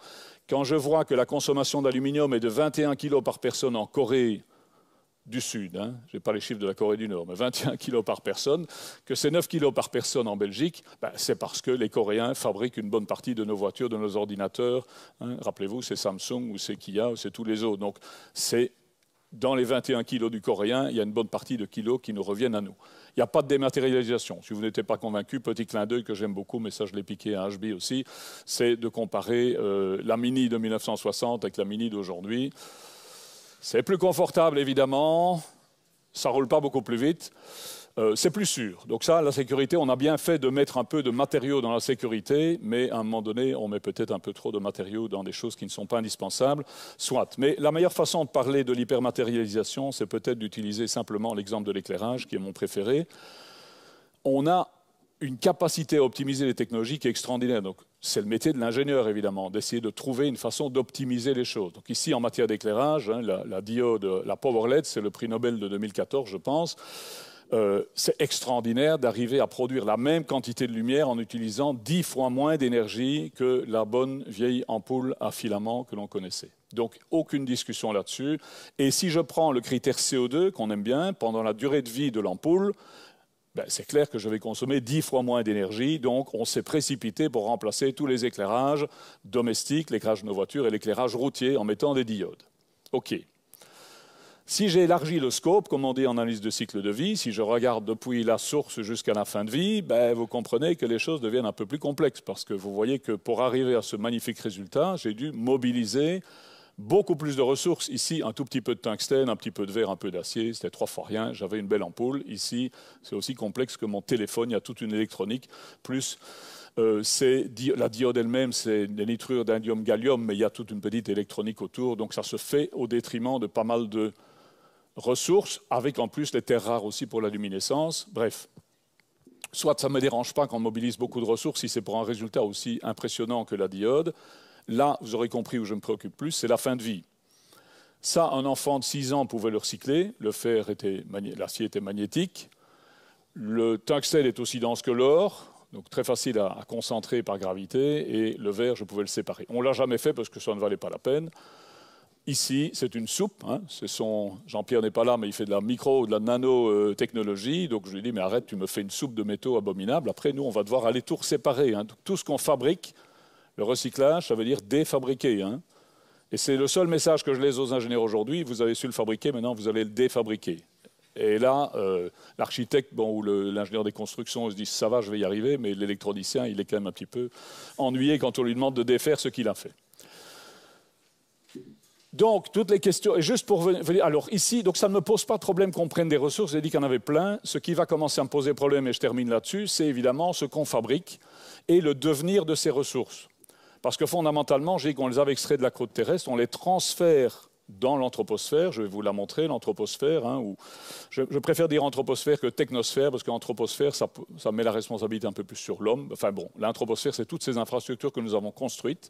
Quand je vois que la consommation d'aluminium est de 21 kg par personne en Corée, du Sud, hein, je n'ai pas les chiffres de la Corée du Nord, mais 21 kilos par personne, que c'est 9 kilos par personne en Belgique, ben, c'est parce que les Coréens fabriquent une bonne partie de nos voitures, de nos ordinateurs. Hein. Rappelez-vous, c'est Samsung ou c'est Kia ou c'est tous les autres. Donc c'est dans les 21 kilos du Coréen, il y a une bonne partie de kilos qui nous reviennent à nous. Il n'y a pas de dématérialisation. Si vous n'étiez pas convaincu, petit clin d'œil que j'aime beaucoup, mais ça je l'ai piqué à HB aussi, c'est de comparer euh, la Mini de 1960 avec la Mini d'aujourd'hui. C'est plus confortable, évidemment. Ça roule pas beaucoup plus vite. Euh, c'est plus sûr. Donc ça, la sécurité, on a bien fait de mettre un peu de matériaux dans la sécurité, mais à un moment donné, on met peut-être un peu trop de matériaux dans des choses qui ne sont pas indispensables, soit. Mais la meilleure façon de parler de l'hypermatérialisation, c'est peut-être d'utiliser simplement l'exemple de l'éclairage, qui est mon préféré. On a une capacité à optimiser les technologies qui est extraordinaire c'est le métier de l'ingénieur, évidemment, d'essayer de trouver une façon d'optimiser les choses. Donc ici, en matière d'éclairage, hein, la, la, diode, la PowerLED, c'est le prix Nobel de 2014, je pense. Euh, c'est extraordinaire d'arriver à produire la même quantité de lumière en utilisant dix fois moins d'énergie que la bonne vieille ampoule à filament que l'on connaissait. Donc aucune discussion là-dessus. Et si je prends le critère CO2 qu'on aime bien, pendant la durée de vie de l'ampoule, ben, c'est clair que je vais consommer dix fois moins d'énergie, donc on s'est précipité pour remplacer tous les éclairages domestiques, l'éclairage de nos voitures et l'éclairage routier en mettant des diodes. OK. Si j'ai élargi le scope, comme on dit en analyse de cycle de vie, si je regarde depuis la source jusqu'à la fin de vie, ben, vous comprenez que les choses deviennent un peu plus complexes, parce que vous voyez que pour arriver à ce magnifique résultat, j'ai dû mobiliser beaucoup plus de ressources. Ici, un tout petit peu de tungstène, un petit peu de verre, un peu d'acier, c'était trois fois rien. J'avais une belle ampoule. Ici, c'est aussi complexe que mon téléphone, il y a toute une électronique, plus euh, la diode elle-même, c'est des nitrures d'indium-gallium, mais il y a toute une petite électronique autour, donc ça se fait au détriment de pas mal de ressources, avec en plus les terres rares aussi pour la luminescence. Bref, soit ça ne me dérange pas qu'on mobilise beaucoup de ressources si c'est pour un résultat aussi impressionnant que la diode, Là, vous aurez compris où je me préoccupe plus, c'est la fin de vie. Ça, un enfant de 6 ans pouvait le recycler. Le fer était, l'acier était magnétique. Le tungstène est aussi dense que l'or, donc très facile à, concentrer par gravité. Et le verre, je pouvais le séparer. On l'a jamais fait parce que ça ne valait pas la peine. Ici, c'est une soupe. Hein. Jean-Pierre n'est pas là, mais il fait de la micro, ou de la nanotechnologie. Euh, donc je lui ai dit, mais arrête, tu me fais une soupe de métaux abominable. Après, nous, on va devoir aller tout séparer. Hein. Tout ce qu'on fabrique, le recyclage, ça veut dire défabriquer. Hein. et c'est le seul message que je laisse aux ingénieurs aujourd'hui. Vous avez su le fabriquer, maintenant vous allez le défabriquer. Et là, euh, l'architecte ou l'ingénieur des constructions se dit ça va, je vais y arriver, mais l'électronicien, il est quand même un petit peu ennuyé quand on lui demande de défaire ce qu'il a fait. Donc, toutes les questions. Et juste pour venir. Alors, ici, donc ça ne me pose pas de problème qu'on prenne des ressources. J'ai dit qu'il y en avait plein. Ce qui va commencer à me poser problème, et je termine là-dessus, c'est évidemment ce qu'on fabrique et le devenir de ces ressources. Parce que fondamentalement, j'ai dit qu'on les avait extraits de la croûte terrestre, on les transfère dans l'anthroposphère, je vais vous la montrer, l'anthroposphère, hein, je, préfère dire anthroposphère que technosphère, parce qu'anthroposphère, ça, ça met la responsabilité un peu plus sur l'homme. Enfin bon, l'anthroposphère, c'est toutes ces infrastructures que nous avons construites.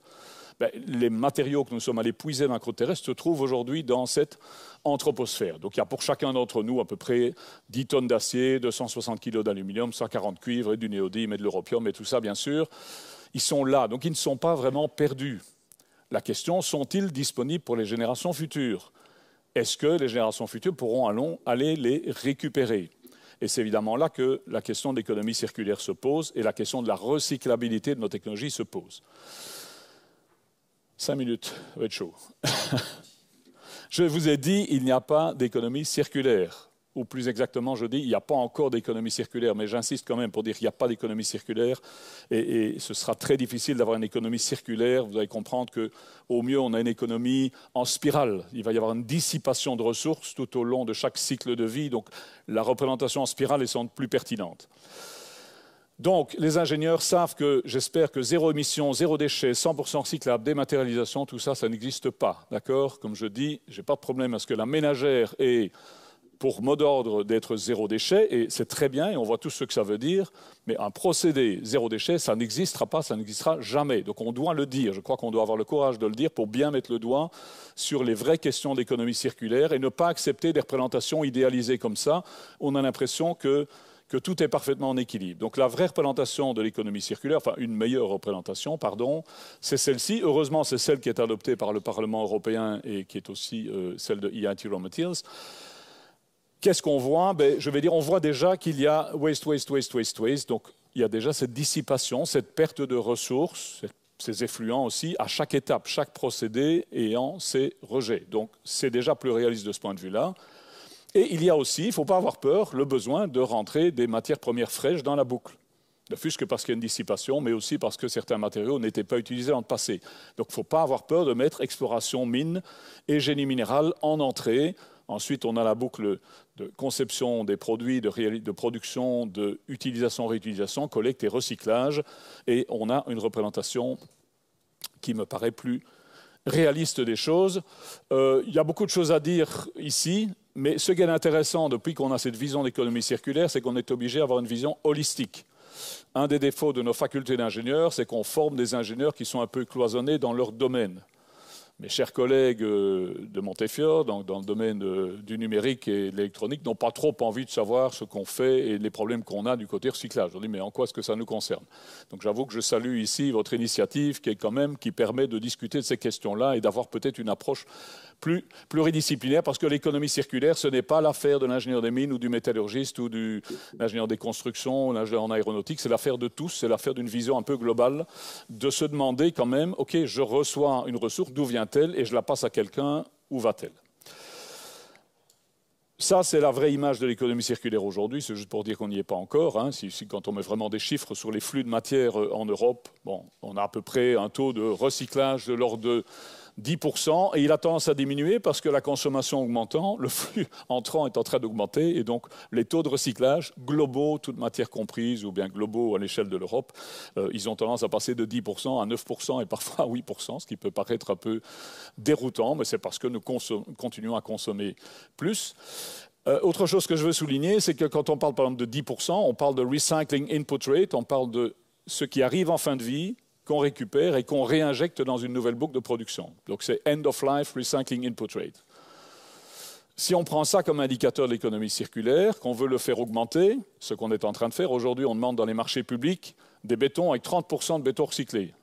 Ben, les matériaux que nous sommes allés puiser dans la croûte terrestre se trouvent aujourd'hui dans cette anthroposphère. Donc il y a pour chacun d'entre nous à peu près 10 tonnes d'acier, 260 kg d'aluminium, 140 cuivres, et du néodyme et de l'europium et tout ça, bien sûr. Ils sont là, donc ils ne sont pas vraiment perdus. La question, sont-ils disponibles pour les générations futures Est-ce que les générations futures pourront aller les récupérer Et c'est évidemment là que la question de l'économie circulaire se pose et la question de la recyclabilité de nos technologies se pose. Cinq minutes, ça Je vous ai dit, il n'y a pas d'économie circulaire ou plus exactement, je dis, il n'y a pas encore d'économie circulaire, mais j'insiste quand même pour dire qu'il n'y a pas d'économie circulaire, et, ce sera très difficile d'avoir une économie circulaire. Vous allez comprendre qu'au mieux, on a une économie en spirale. Il va y avoir une dissipation de ressources tout au long de chaque cycle de vie, donc la représentation en spirale est sans doute plus pertinente. Donc, les ingénieurs savent que, j'espère que zéro émission, zéro déchet, 100% recyclable, dématérialisation, tout ça, ça n'existe pas. D'accord Comme je dis, je n'ai pas de problème à ce que la ménagère ait pour mot d'ordre d'être zéro déchet, et c'est très bien, et on voit tout ce que ça veut dire, mais un procédé zéro déchet, ça n'existera pas, ça n'existera jamais. Donc on doit le dire, je crois qu'on doit avoir le courage de le dire pour bien mettre le doigt sur les vraies questions d'économie circulaire et ne pas accepter des représentations idéalisées comme ça. On a l'impression que tout est parfaitement en équilibre. Donc la vraie représentation de l'économie circulaire, enfin une meilleure représentation, pardon, c'est celle-ci. Heureusement, c'est celle qui est adoptée par le Parlement européen et qui est aussi euh, celle de EIT Raw Materials. Qu'est-ce qu'on voit ben, Je vais dire, on voit déjà qu'il y a waste, waste, waste, waste, waste. Donc, il y a déjà cette dissipation, cette perte de ressources, ces effluents aussi, à chaque étape, chaque procédé ayant ses rejets. Donc, c'est déjà plus réaliste de ce point de vue-là. Et il y a aussi, il ne faut pas avoir peur, le besoin de rentrer des matières premières fraîches dans la boucle. Ne fût-ce que parce qu'il y a une dissipation, mais aussi parce que certains matériaux n'étaient pas utilisés dans le passé. Donc il ne faut pas avoir peur de mettre exploration, mine et génie minéral en entrée Ensuite, on a la boucle de conception des produits, de, production, de réutilisation, collecte et recyclage. Et on a une représentation qui me paraît plus réaliste des choses. Euh, il y a beaucoup de choses à dire ici, mais ce qui est intéressant depuis qu'on a cette vision d'économie circulaire, c'est qu'on est obligé d'avoir une vision holistique. Un des défauts de nos facultés d'ingénieurs, c'est qu'on forme des ingénieurs qui sont un peu cloisonnés dans leur domaine mes chers collègues euh, de Montefiore, dans, dans le domaine euh, du numérique et de l'électronique, n'ont pas trop envie de savoir ce qu'on fait et les problèmes qu'on a du côté recyclage. On dit, mais en quoi est-ce que ça nous concerne Donc j'avoue que je salue ici votre initiative qui est quand même, qui permet de discuter de ces questions-là et d'avoir peut-être une approche plus pluridisciplinaire, parce que l'économie circulaire, ce n'est pas l'affaire de l'ingénieur des mines ou du métallurgiste ou de l'ingénieur des constructions ou l'ingénieur en aéronautique, c'est l'affaire de tous, c'est l'affaire d'une vision un peu globale, de se demander quand même, OK, je reçois une ressource, d'où vient-elle et je la passe à quelqu'un, où va-t-elle ça, c'est la vraie image de l'économie circulaire aujourd'hui. C'est juste pour dire qu'on n'y est pas encore. Hein. Si, quand on met vraiment des chiffres sur les flux de matière euh, en Europe, bon, on a à peu près un taux de recyclage de l'ordre de 10%, et il a tendance à diminuer parce que la consommation augmentant, le flux entrant est en train d'augmenter, et donc les taux de recyclage globaux, toutes matières comprises, ou bien globaux à l'échelle de l'Europe, euh, ils ont tendance à passer de 10% à 9% et parfois à 8%, ce qui peut paraître un peu déroutant, mais c'est parce que nous continuons à consommer plus. Euh, autre chose que je veux souligner, c'est que quand on parle par de 10%, on parle de recycling input rate, on parle de ce qui arrive en fin de vie qu'on récupère et qu'on réinjecte dans une nouvelle boucle de production. Donc c'est End of Life Recycling Input Rate. Si on prend ça comme indicateur de l'économie circulaire, qu'on veut le faire augmenter, ce qu'on est en train de faire, aujourd'hui on demande dans les marchés publics des bétons avec 30% de béton recyclé.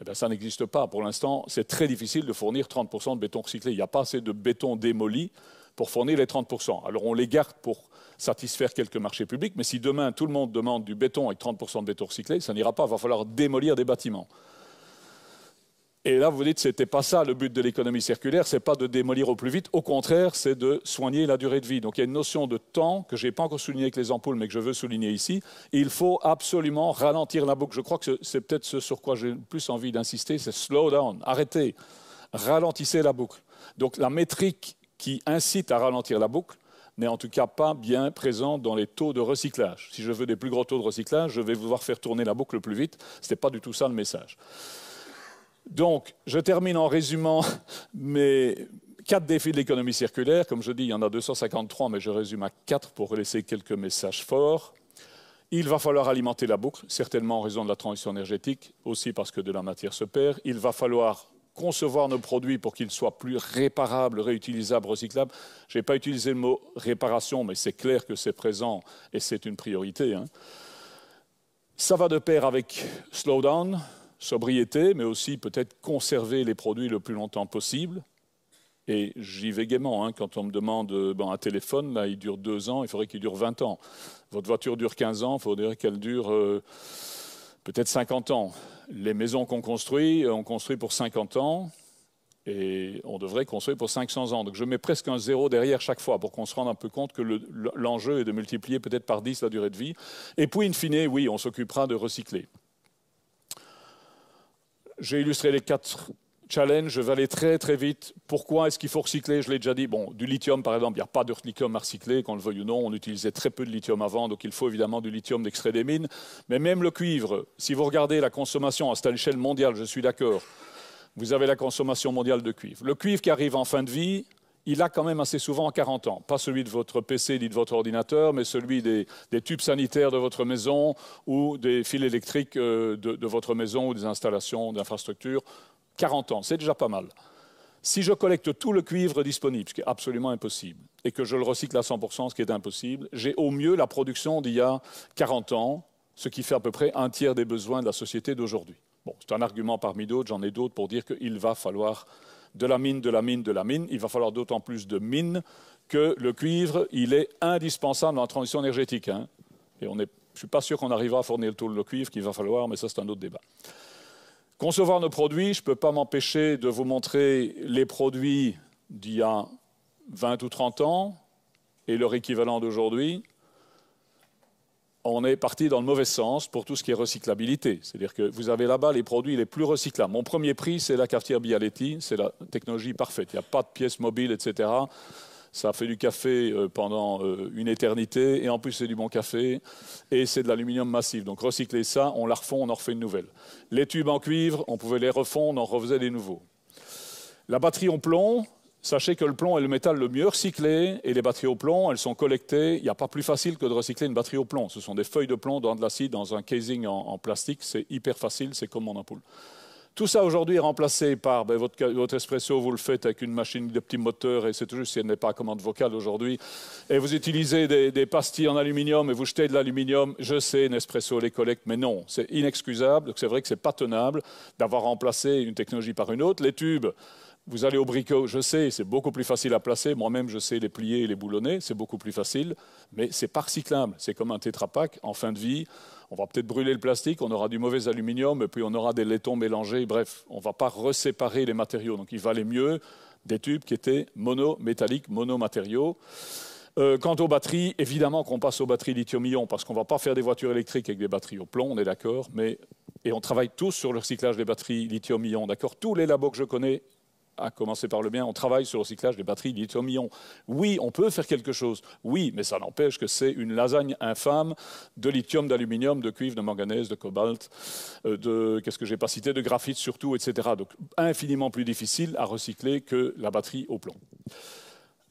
Eh bien, ça n'existe pas. Pour l'instant, c'est très difficile de fournir 30% de béton recyclé. Il n'y a pas assez de béton démoli pour fournir les 30%. Alors on les garde pour satisfaire quelques marchés publics, mais si demain tout le monde demande du béton avec 30% de béton recyclé, ça n'ira pas, il va falloir démolir des bâtiments. Et là, vous dites, c'était pas ça le but de l'économie circulaire, c'est pas de démolir au plus vite, au contraire, c'est de soigner la durée de vie. Donc il y a une notion de temps que je n'ai pas encore souligné avec les ampoules, mais que je veux souligner ici. Il faut absolument ralentir la boucle. Je crois que c'est peut-être ce sur quoi j'ai le plus envie d'insister, c'est slow down, arrêtez, ralentissez la boucle. Donc la métrique qui incite à ralentir la boucle n'est en tout cas pas bien présent dans les taux de recyclage. Si je veux des plus gros taux de recyclage, je vais vouloir faire tourner la boucle plus vite. Ce n'est pas du tout ça le message. Donc, je termine en résumant mes quatre défis de l'économie circulaire. Comme je dis, il y en a 253, mais je résume à quatre pour laisser quelques messages forts. Il va falloir alimenter la boucle, certainement en raison de la transition énergétique, aussi parce que de la matière se perd. Il va falloir concevoir nos produits pour qu'ils soient plus réparables, réutilisables, recyclables. Je n'ai pas utilisé le mot réparation, mais c'est clair que c'est présent et c'est une priorité. Hein. Ça va de pair avec slowdown, sobriété, mais aussi peut-être conserver les produits le plus longtemps possible. Et j'y vais gaiement. Hein. quand on me demande euh, un téléphone, là, il dure deux ans, il faudrait qu'il dure 20 ans. Votre voiture dure quinze ans, il faudrait qu'elle dure euh, peut-être cinquante ans les maisons qu'on construit, euh, on construit pour 50 ans et on devrait construire pour 500 ans. Donc je mets presque un zéro derrière chaque fois pour qu'on se rende un peu compte que l'enjeu est de multiplier peut-être par 10 la durée de vie. Et puis, in fine, oui, on s'occupera de recycler. J'ai illustré les quatre challenge vais aller très très vite. Pourquoi est-ce qu'il faut recycler Je l'ai déjà dit. Bon, du lithium par exemple, il n'y a pas de lithium à recycler, qu'on le veuille ou non. On utilisait très peu de lithium avant, donc il faut évidemment du lithium d'extrait des mines. Mais même le cuivre, si vous regardez la consommation à cette échelle mondiale, je suis d'accord, vous avez la consommation mondiale de cuivre. Le cuivre qui arrive en fin de vie, il a quand même assez souvent 40 ans. Pas celui de votre PC ni de votre ordinateur, mais celui des, tubes sanitaires de votre maison ou des fils électriques euh, de, de votre maison ou des installations d'infrastructures. 40 ans, c'est déjà pas mal. Si je collecte tout le cuivre disponible, ce qui est absolument impossible, et que je le recycle à 100%, ce qui est impossible, j'ai au mieux la production d'il y a 40 ans, ce qui fait à peu près un tiers des besoins de la société d'aujourd'hui. c'est un argument parmi d'autres, j'en ai d'autres pour dire qu'il va falloir de la mine, de la mine, de la mine. Il va falloir d'autant plus de mines que le cuivre, il est indispensable dans la transition énergétique. Hein. Et je ne suis pas sûr qu'on arrivera à fournir tout le cuivre qu'il va falloir, mais ça c'est un autre débat. Concevoir nos produits, je ne peux pas m'empêcher de vous montrer les produits d'il y a 20 ou 30 ans et leur équivalent d'aujourd'hui. On est parti dans le mauvais sens pour tout ce qui est recyclabilité. C'est-à-dire que vous avez là-bas les produits les plus recyclables. Mon premier prix, c'est la cafetière Bialetti, c'est la technologie parfaite. Il n'y a pas de pièces mobiles, etc ça fait du café euh, pendant euh, une éternité, et en plus c'est du bon café, et c'est de l'aluminium massif. Donc recycler ça, on la refond, on en refait une nouvelle. Les tubes en cuivre, on pouvait les refondre, on en refaisait des nouveaux. La batterie en plomb, sachez que le plomb est le métal le mieux recyclé, et les batteries au plomb, elles sont collectées. Il n'y a pas plus facile que de recycler une batterie au plomb. Ce sont des feuilles de plomb dans de l'acide, dans un casing en, plastique, c'est hyper facile, c'est comme mon ampoule. Tout ça aujourd'hui est remplacé par ben, votre, espresso, vous le faites avec une machine de petit moteur et c'est tout juste si elle n'est pas à commande vocale aujourd'hui. Et vous utilisez des, pastilles en aluminium et vous jetez de l'aluminium. Je sais, Nespresso les collecte, mais non, c'est inexcusable. Donc C'est vrai que n'est pas tenable d'avoir remplacé une technologie par une autre. Les tubes, vous allez au bricot, je sais, c'est beaucoup plus facile à placer. Moi-même, je sais les plier et les boulonner, c'est beaucoup plus facile, mais c'est pas recyclable. C'est comme un tétrapac en fin de vie. On va peut-être brûler le plastique, on aura du mauvais aluminium, et puis on aura des laitons mélangés. Bref, on ne va pas reséparer les matériaux. Donc il valait mieux des tubes qui étaient monométalliques, monomatériaux. Euh, quant aux batteries, évidemment qu'on passe aux batteries lithium-ion, parce qu'on ne va pas faire des voitures électriques avec des batteries au plomb, on est d'accord, mais... Et on travaille tous sur le recyclage des batteries lithium-ion, d'accord Tous les labos que je connais à commencer par le bien, on travaille sur le recyclage des batteries lithium-ion. Oui, on peut faire quelque chose, oui, mais ça n'empêche que c'est une lasagne infâme de lithium, d'aluminium, de cuivre, de manganèse, de cobalt, euh, de, qu'est-ce que j'ai pas cité, de graphite surtout, etc. Donc infiniment plus difficile à recycler que la batterie au plomb.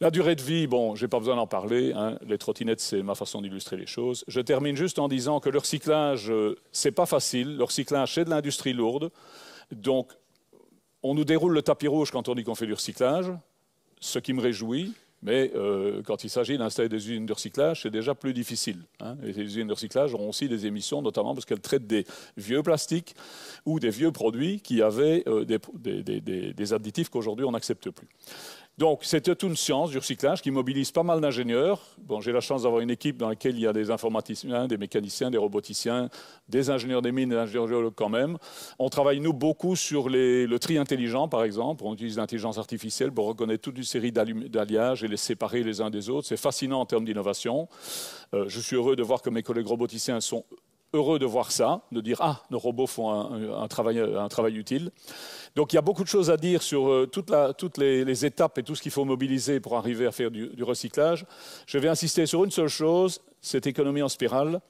La durée de vie, bon, j'ai pas besoin d'en parler. Hein. Les trottinettes, c'est ma façon d'illustrer les choses. Je termine juste en disant que le recyclage, euh, c'est pas facile. Le recyclage, c'est de l'industrie lourde. Donc, on nous déroule le tapis rouge quand on dit qu'on fait du recyclage, ce qui me réjouit, mais euh, quand il s'agit d'installer des usines de recyclage, c'est déjà plus difficile. Hein. Les usines de recyclage ont aussi des émissions, notamment parce qu'elles traitent des vieux plastiques ou des vieux produits qui avaient euh, des, des, additifs qu'aujourd'hui on n'accepte plus. Donc, c'était une science du recyclage qui mobilise pas mal d'ingénieurs. Bon, j'ai la chance d'avoir une équipe dans laquelle il y a des informaticiens, des mécaniciens, des roboticiens, des ingénieurs des mines, des ingénieurs géologues quand même. On travaille, nous, beaucoup sur le tri intelligent, par exemple. On utilise l'intelligence artificielle pour reconnaître toute une série d'alliages et les séparer les uns des autres. C'est fascinant en termes d'innovation. Euh, je suis heureux de voir que mes collègues roboticiens sont heureux de voir ça, de dire Ah, nos robots font un, travail, un travail, utile. Donc il y a beaucoup de choses à dire sur euh, toutes les, étapes et tout ce qu'il faut mobiliser pour arriver à faire du, recyclage. Je vais insister sur une seule chose cette économie en spirale.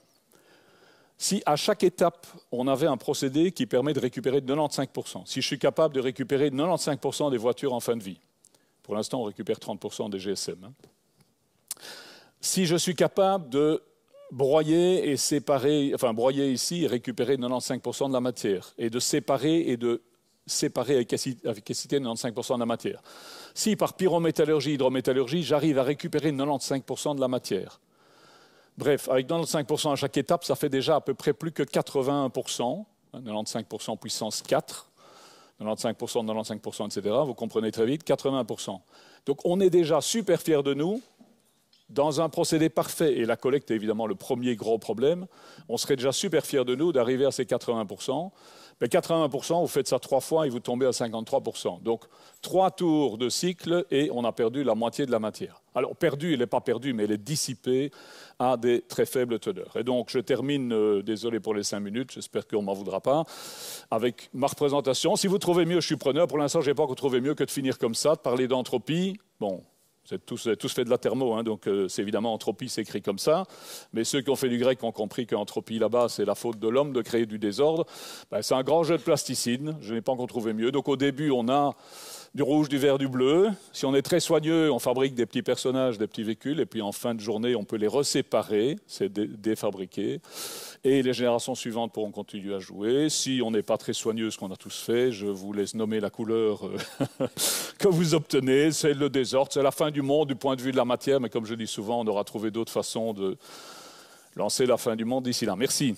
Si à chaque étape, on avait un procédé qui permet de récupérer 95%, si je suis capable de récupérer 95% des voitures en fin de vie, pour l'instant on récupère 30% des GSM, hein. si je suis capable de broyer et séparer, enfin broyer ici et récupérer 95% de la matière, et de séparer et de séparer avec efficacité 95% de la matière. Si par pyrométallurgie, hydrométallurgie, j'arrive à récupérer 95% de la matière, bref, avec 95% à chaque étape, ça fait déjà à peu près plus que 81%, 95% hein, puissance 4, 95%, 95%, etc. Vous comprenez très vite, 80%. Donc on est déjà super fiers de nous, dans un procédé parfait, et la collecte est évidemment le premier gros problème, on serait déjà super fiers de nous d'arriver à ces 80%. Mais 80%, vous faites ça trois fois et vous tombez à 53%. Donc trois tours de cycle et on a perdu la moitié de la matière. Alors perdu, il n'est pas perdu, mais il est dissipé à des très faibles teneurs. Et donc je termine, euh, désolé pour les cinq minutes, j'espère qu'on ne m'en voudra pas, avec ma représentation. Si vous trouvez mieux, je suis preneur. Pour l'instant, je n'ai pas encore trouvé mieux que de finir comme ça, de parler d'entropie. Bon, vous avez, tous, fait de la thermo, hein, donc euh, c'est évidemment entropie s'écrit comme ça. Mais ceux qui ont fait du grec ont compris qu'entropie là-bas, c'est la faute de l'homme de créer du désordre. Ben, c'est un grand jeu de plasticine, je n'ai pas encore trouvé mieux. Donc au début, on a du rouge, du vert, du bleu. Si on est très soigneux, on fabrique des petits personnages, des petits véhicules, et puis en fin de journée, on peut les reséparer, c'est défabriqué. défabriquer. Et les générations suivantes pourront continuer à jouer. Si on n'est pas très soigneux, ce qu'on a tous fait, je vous laisse nommer la couleur euh, que vous obtenez. C'est le désordre, c'est la fin du monde du point de vue de la matière, mais comme je dis souvent, on aura trouvé d'autres façons de lancer la fin du monde d'ici là. Merci.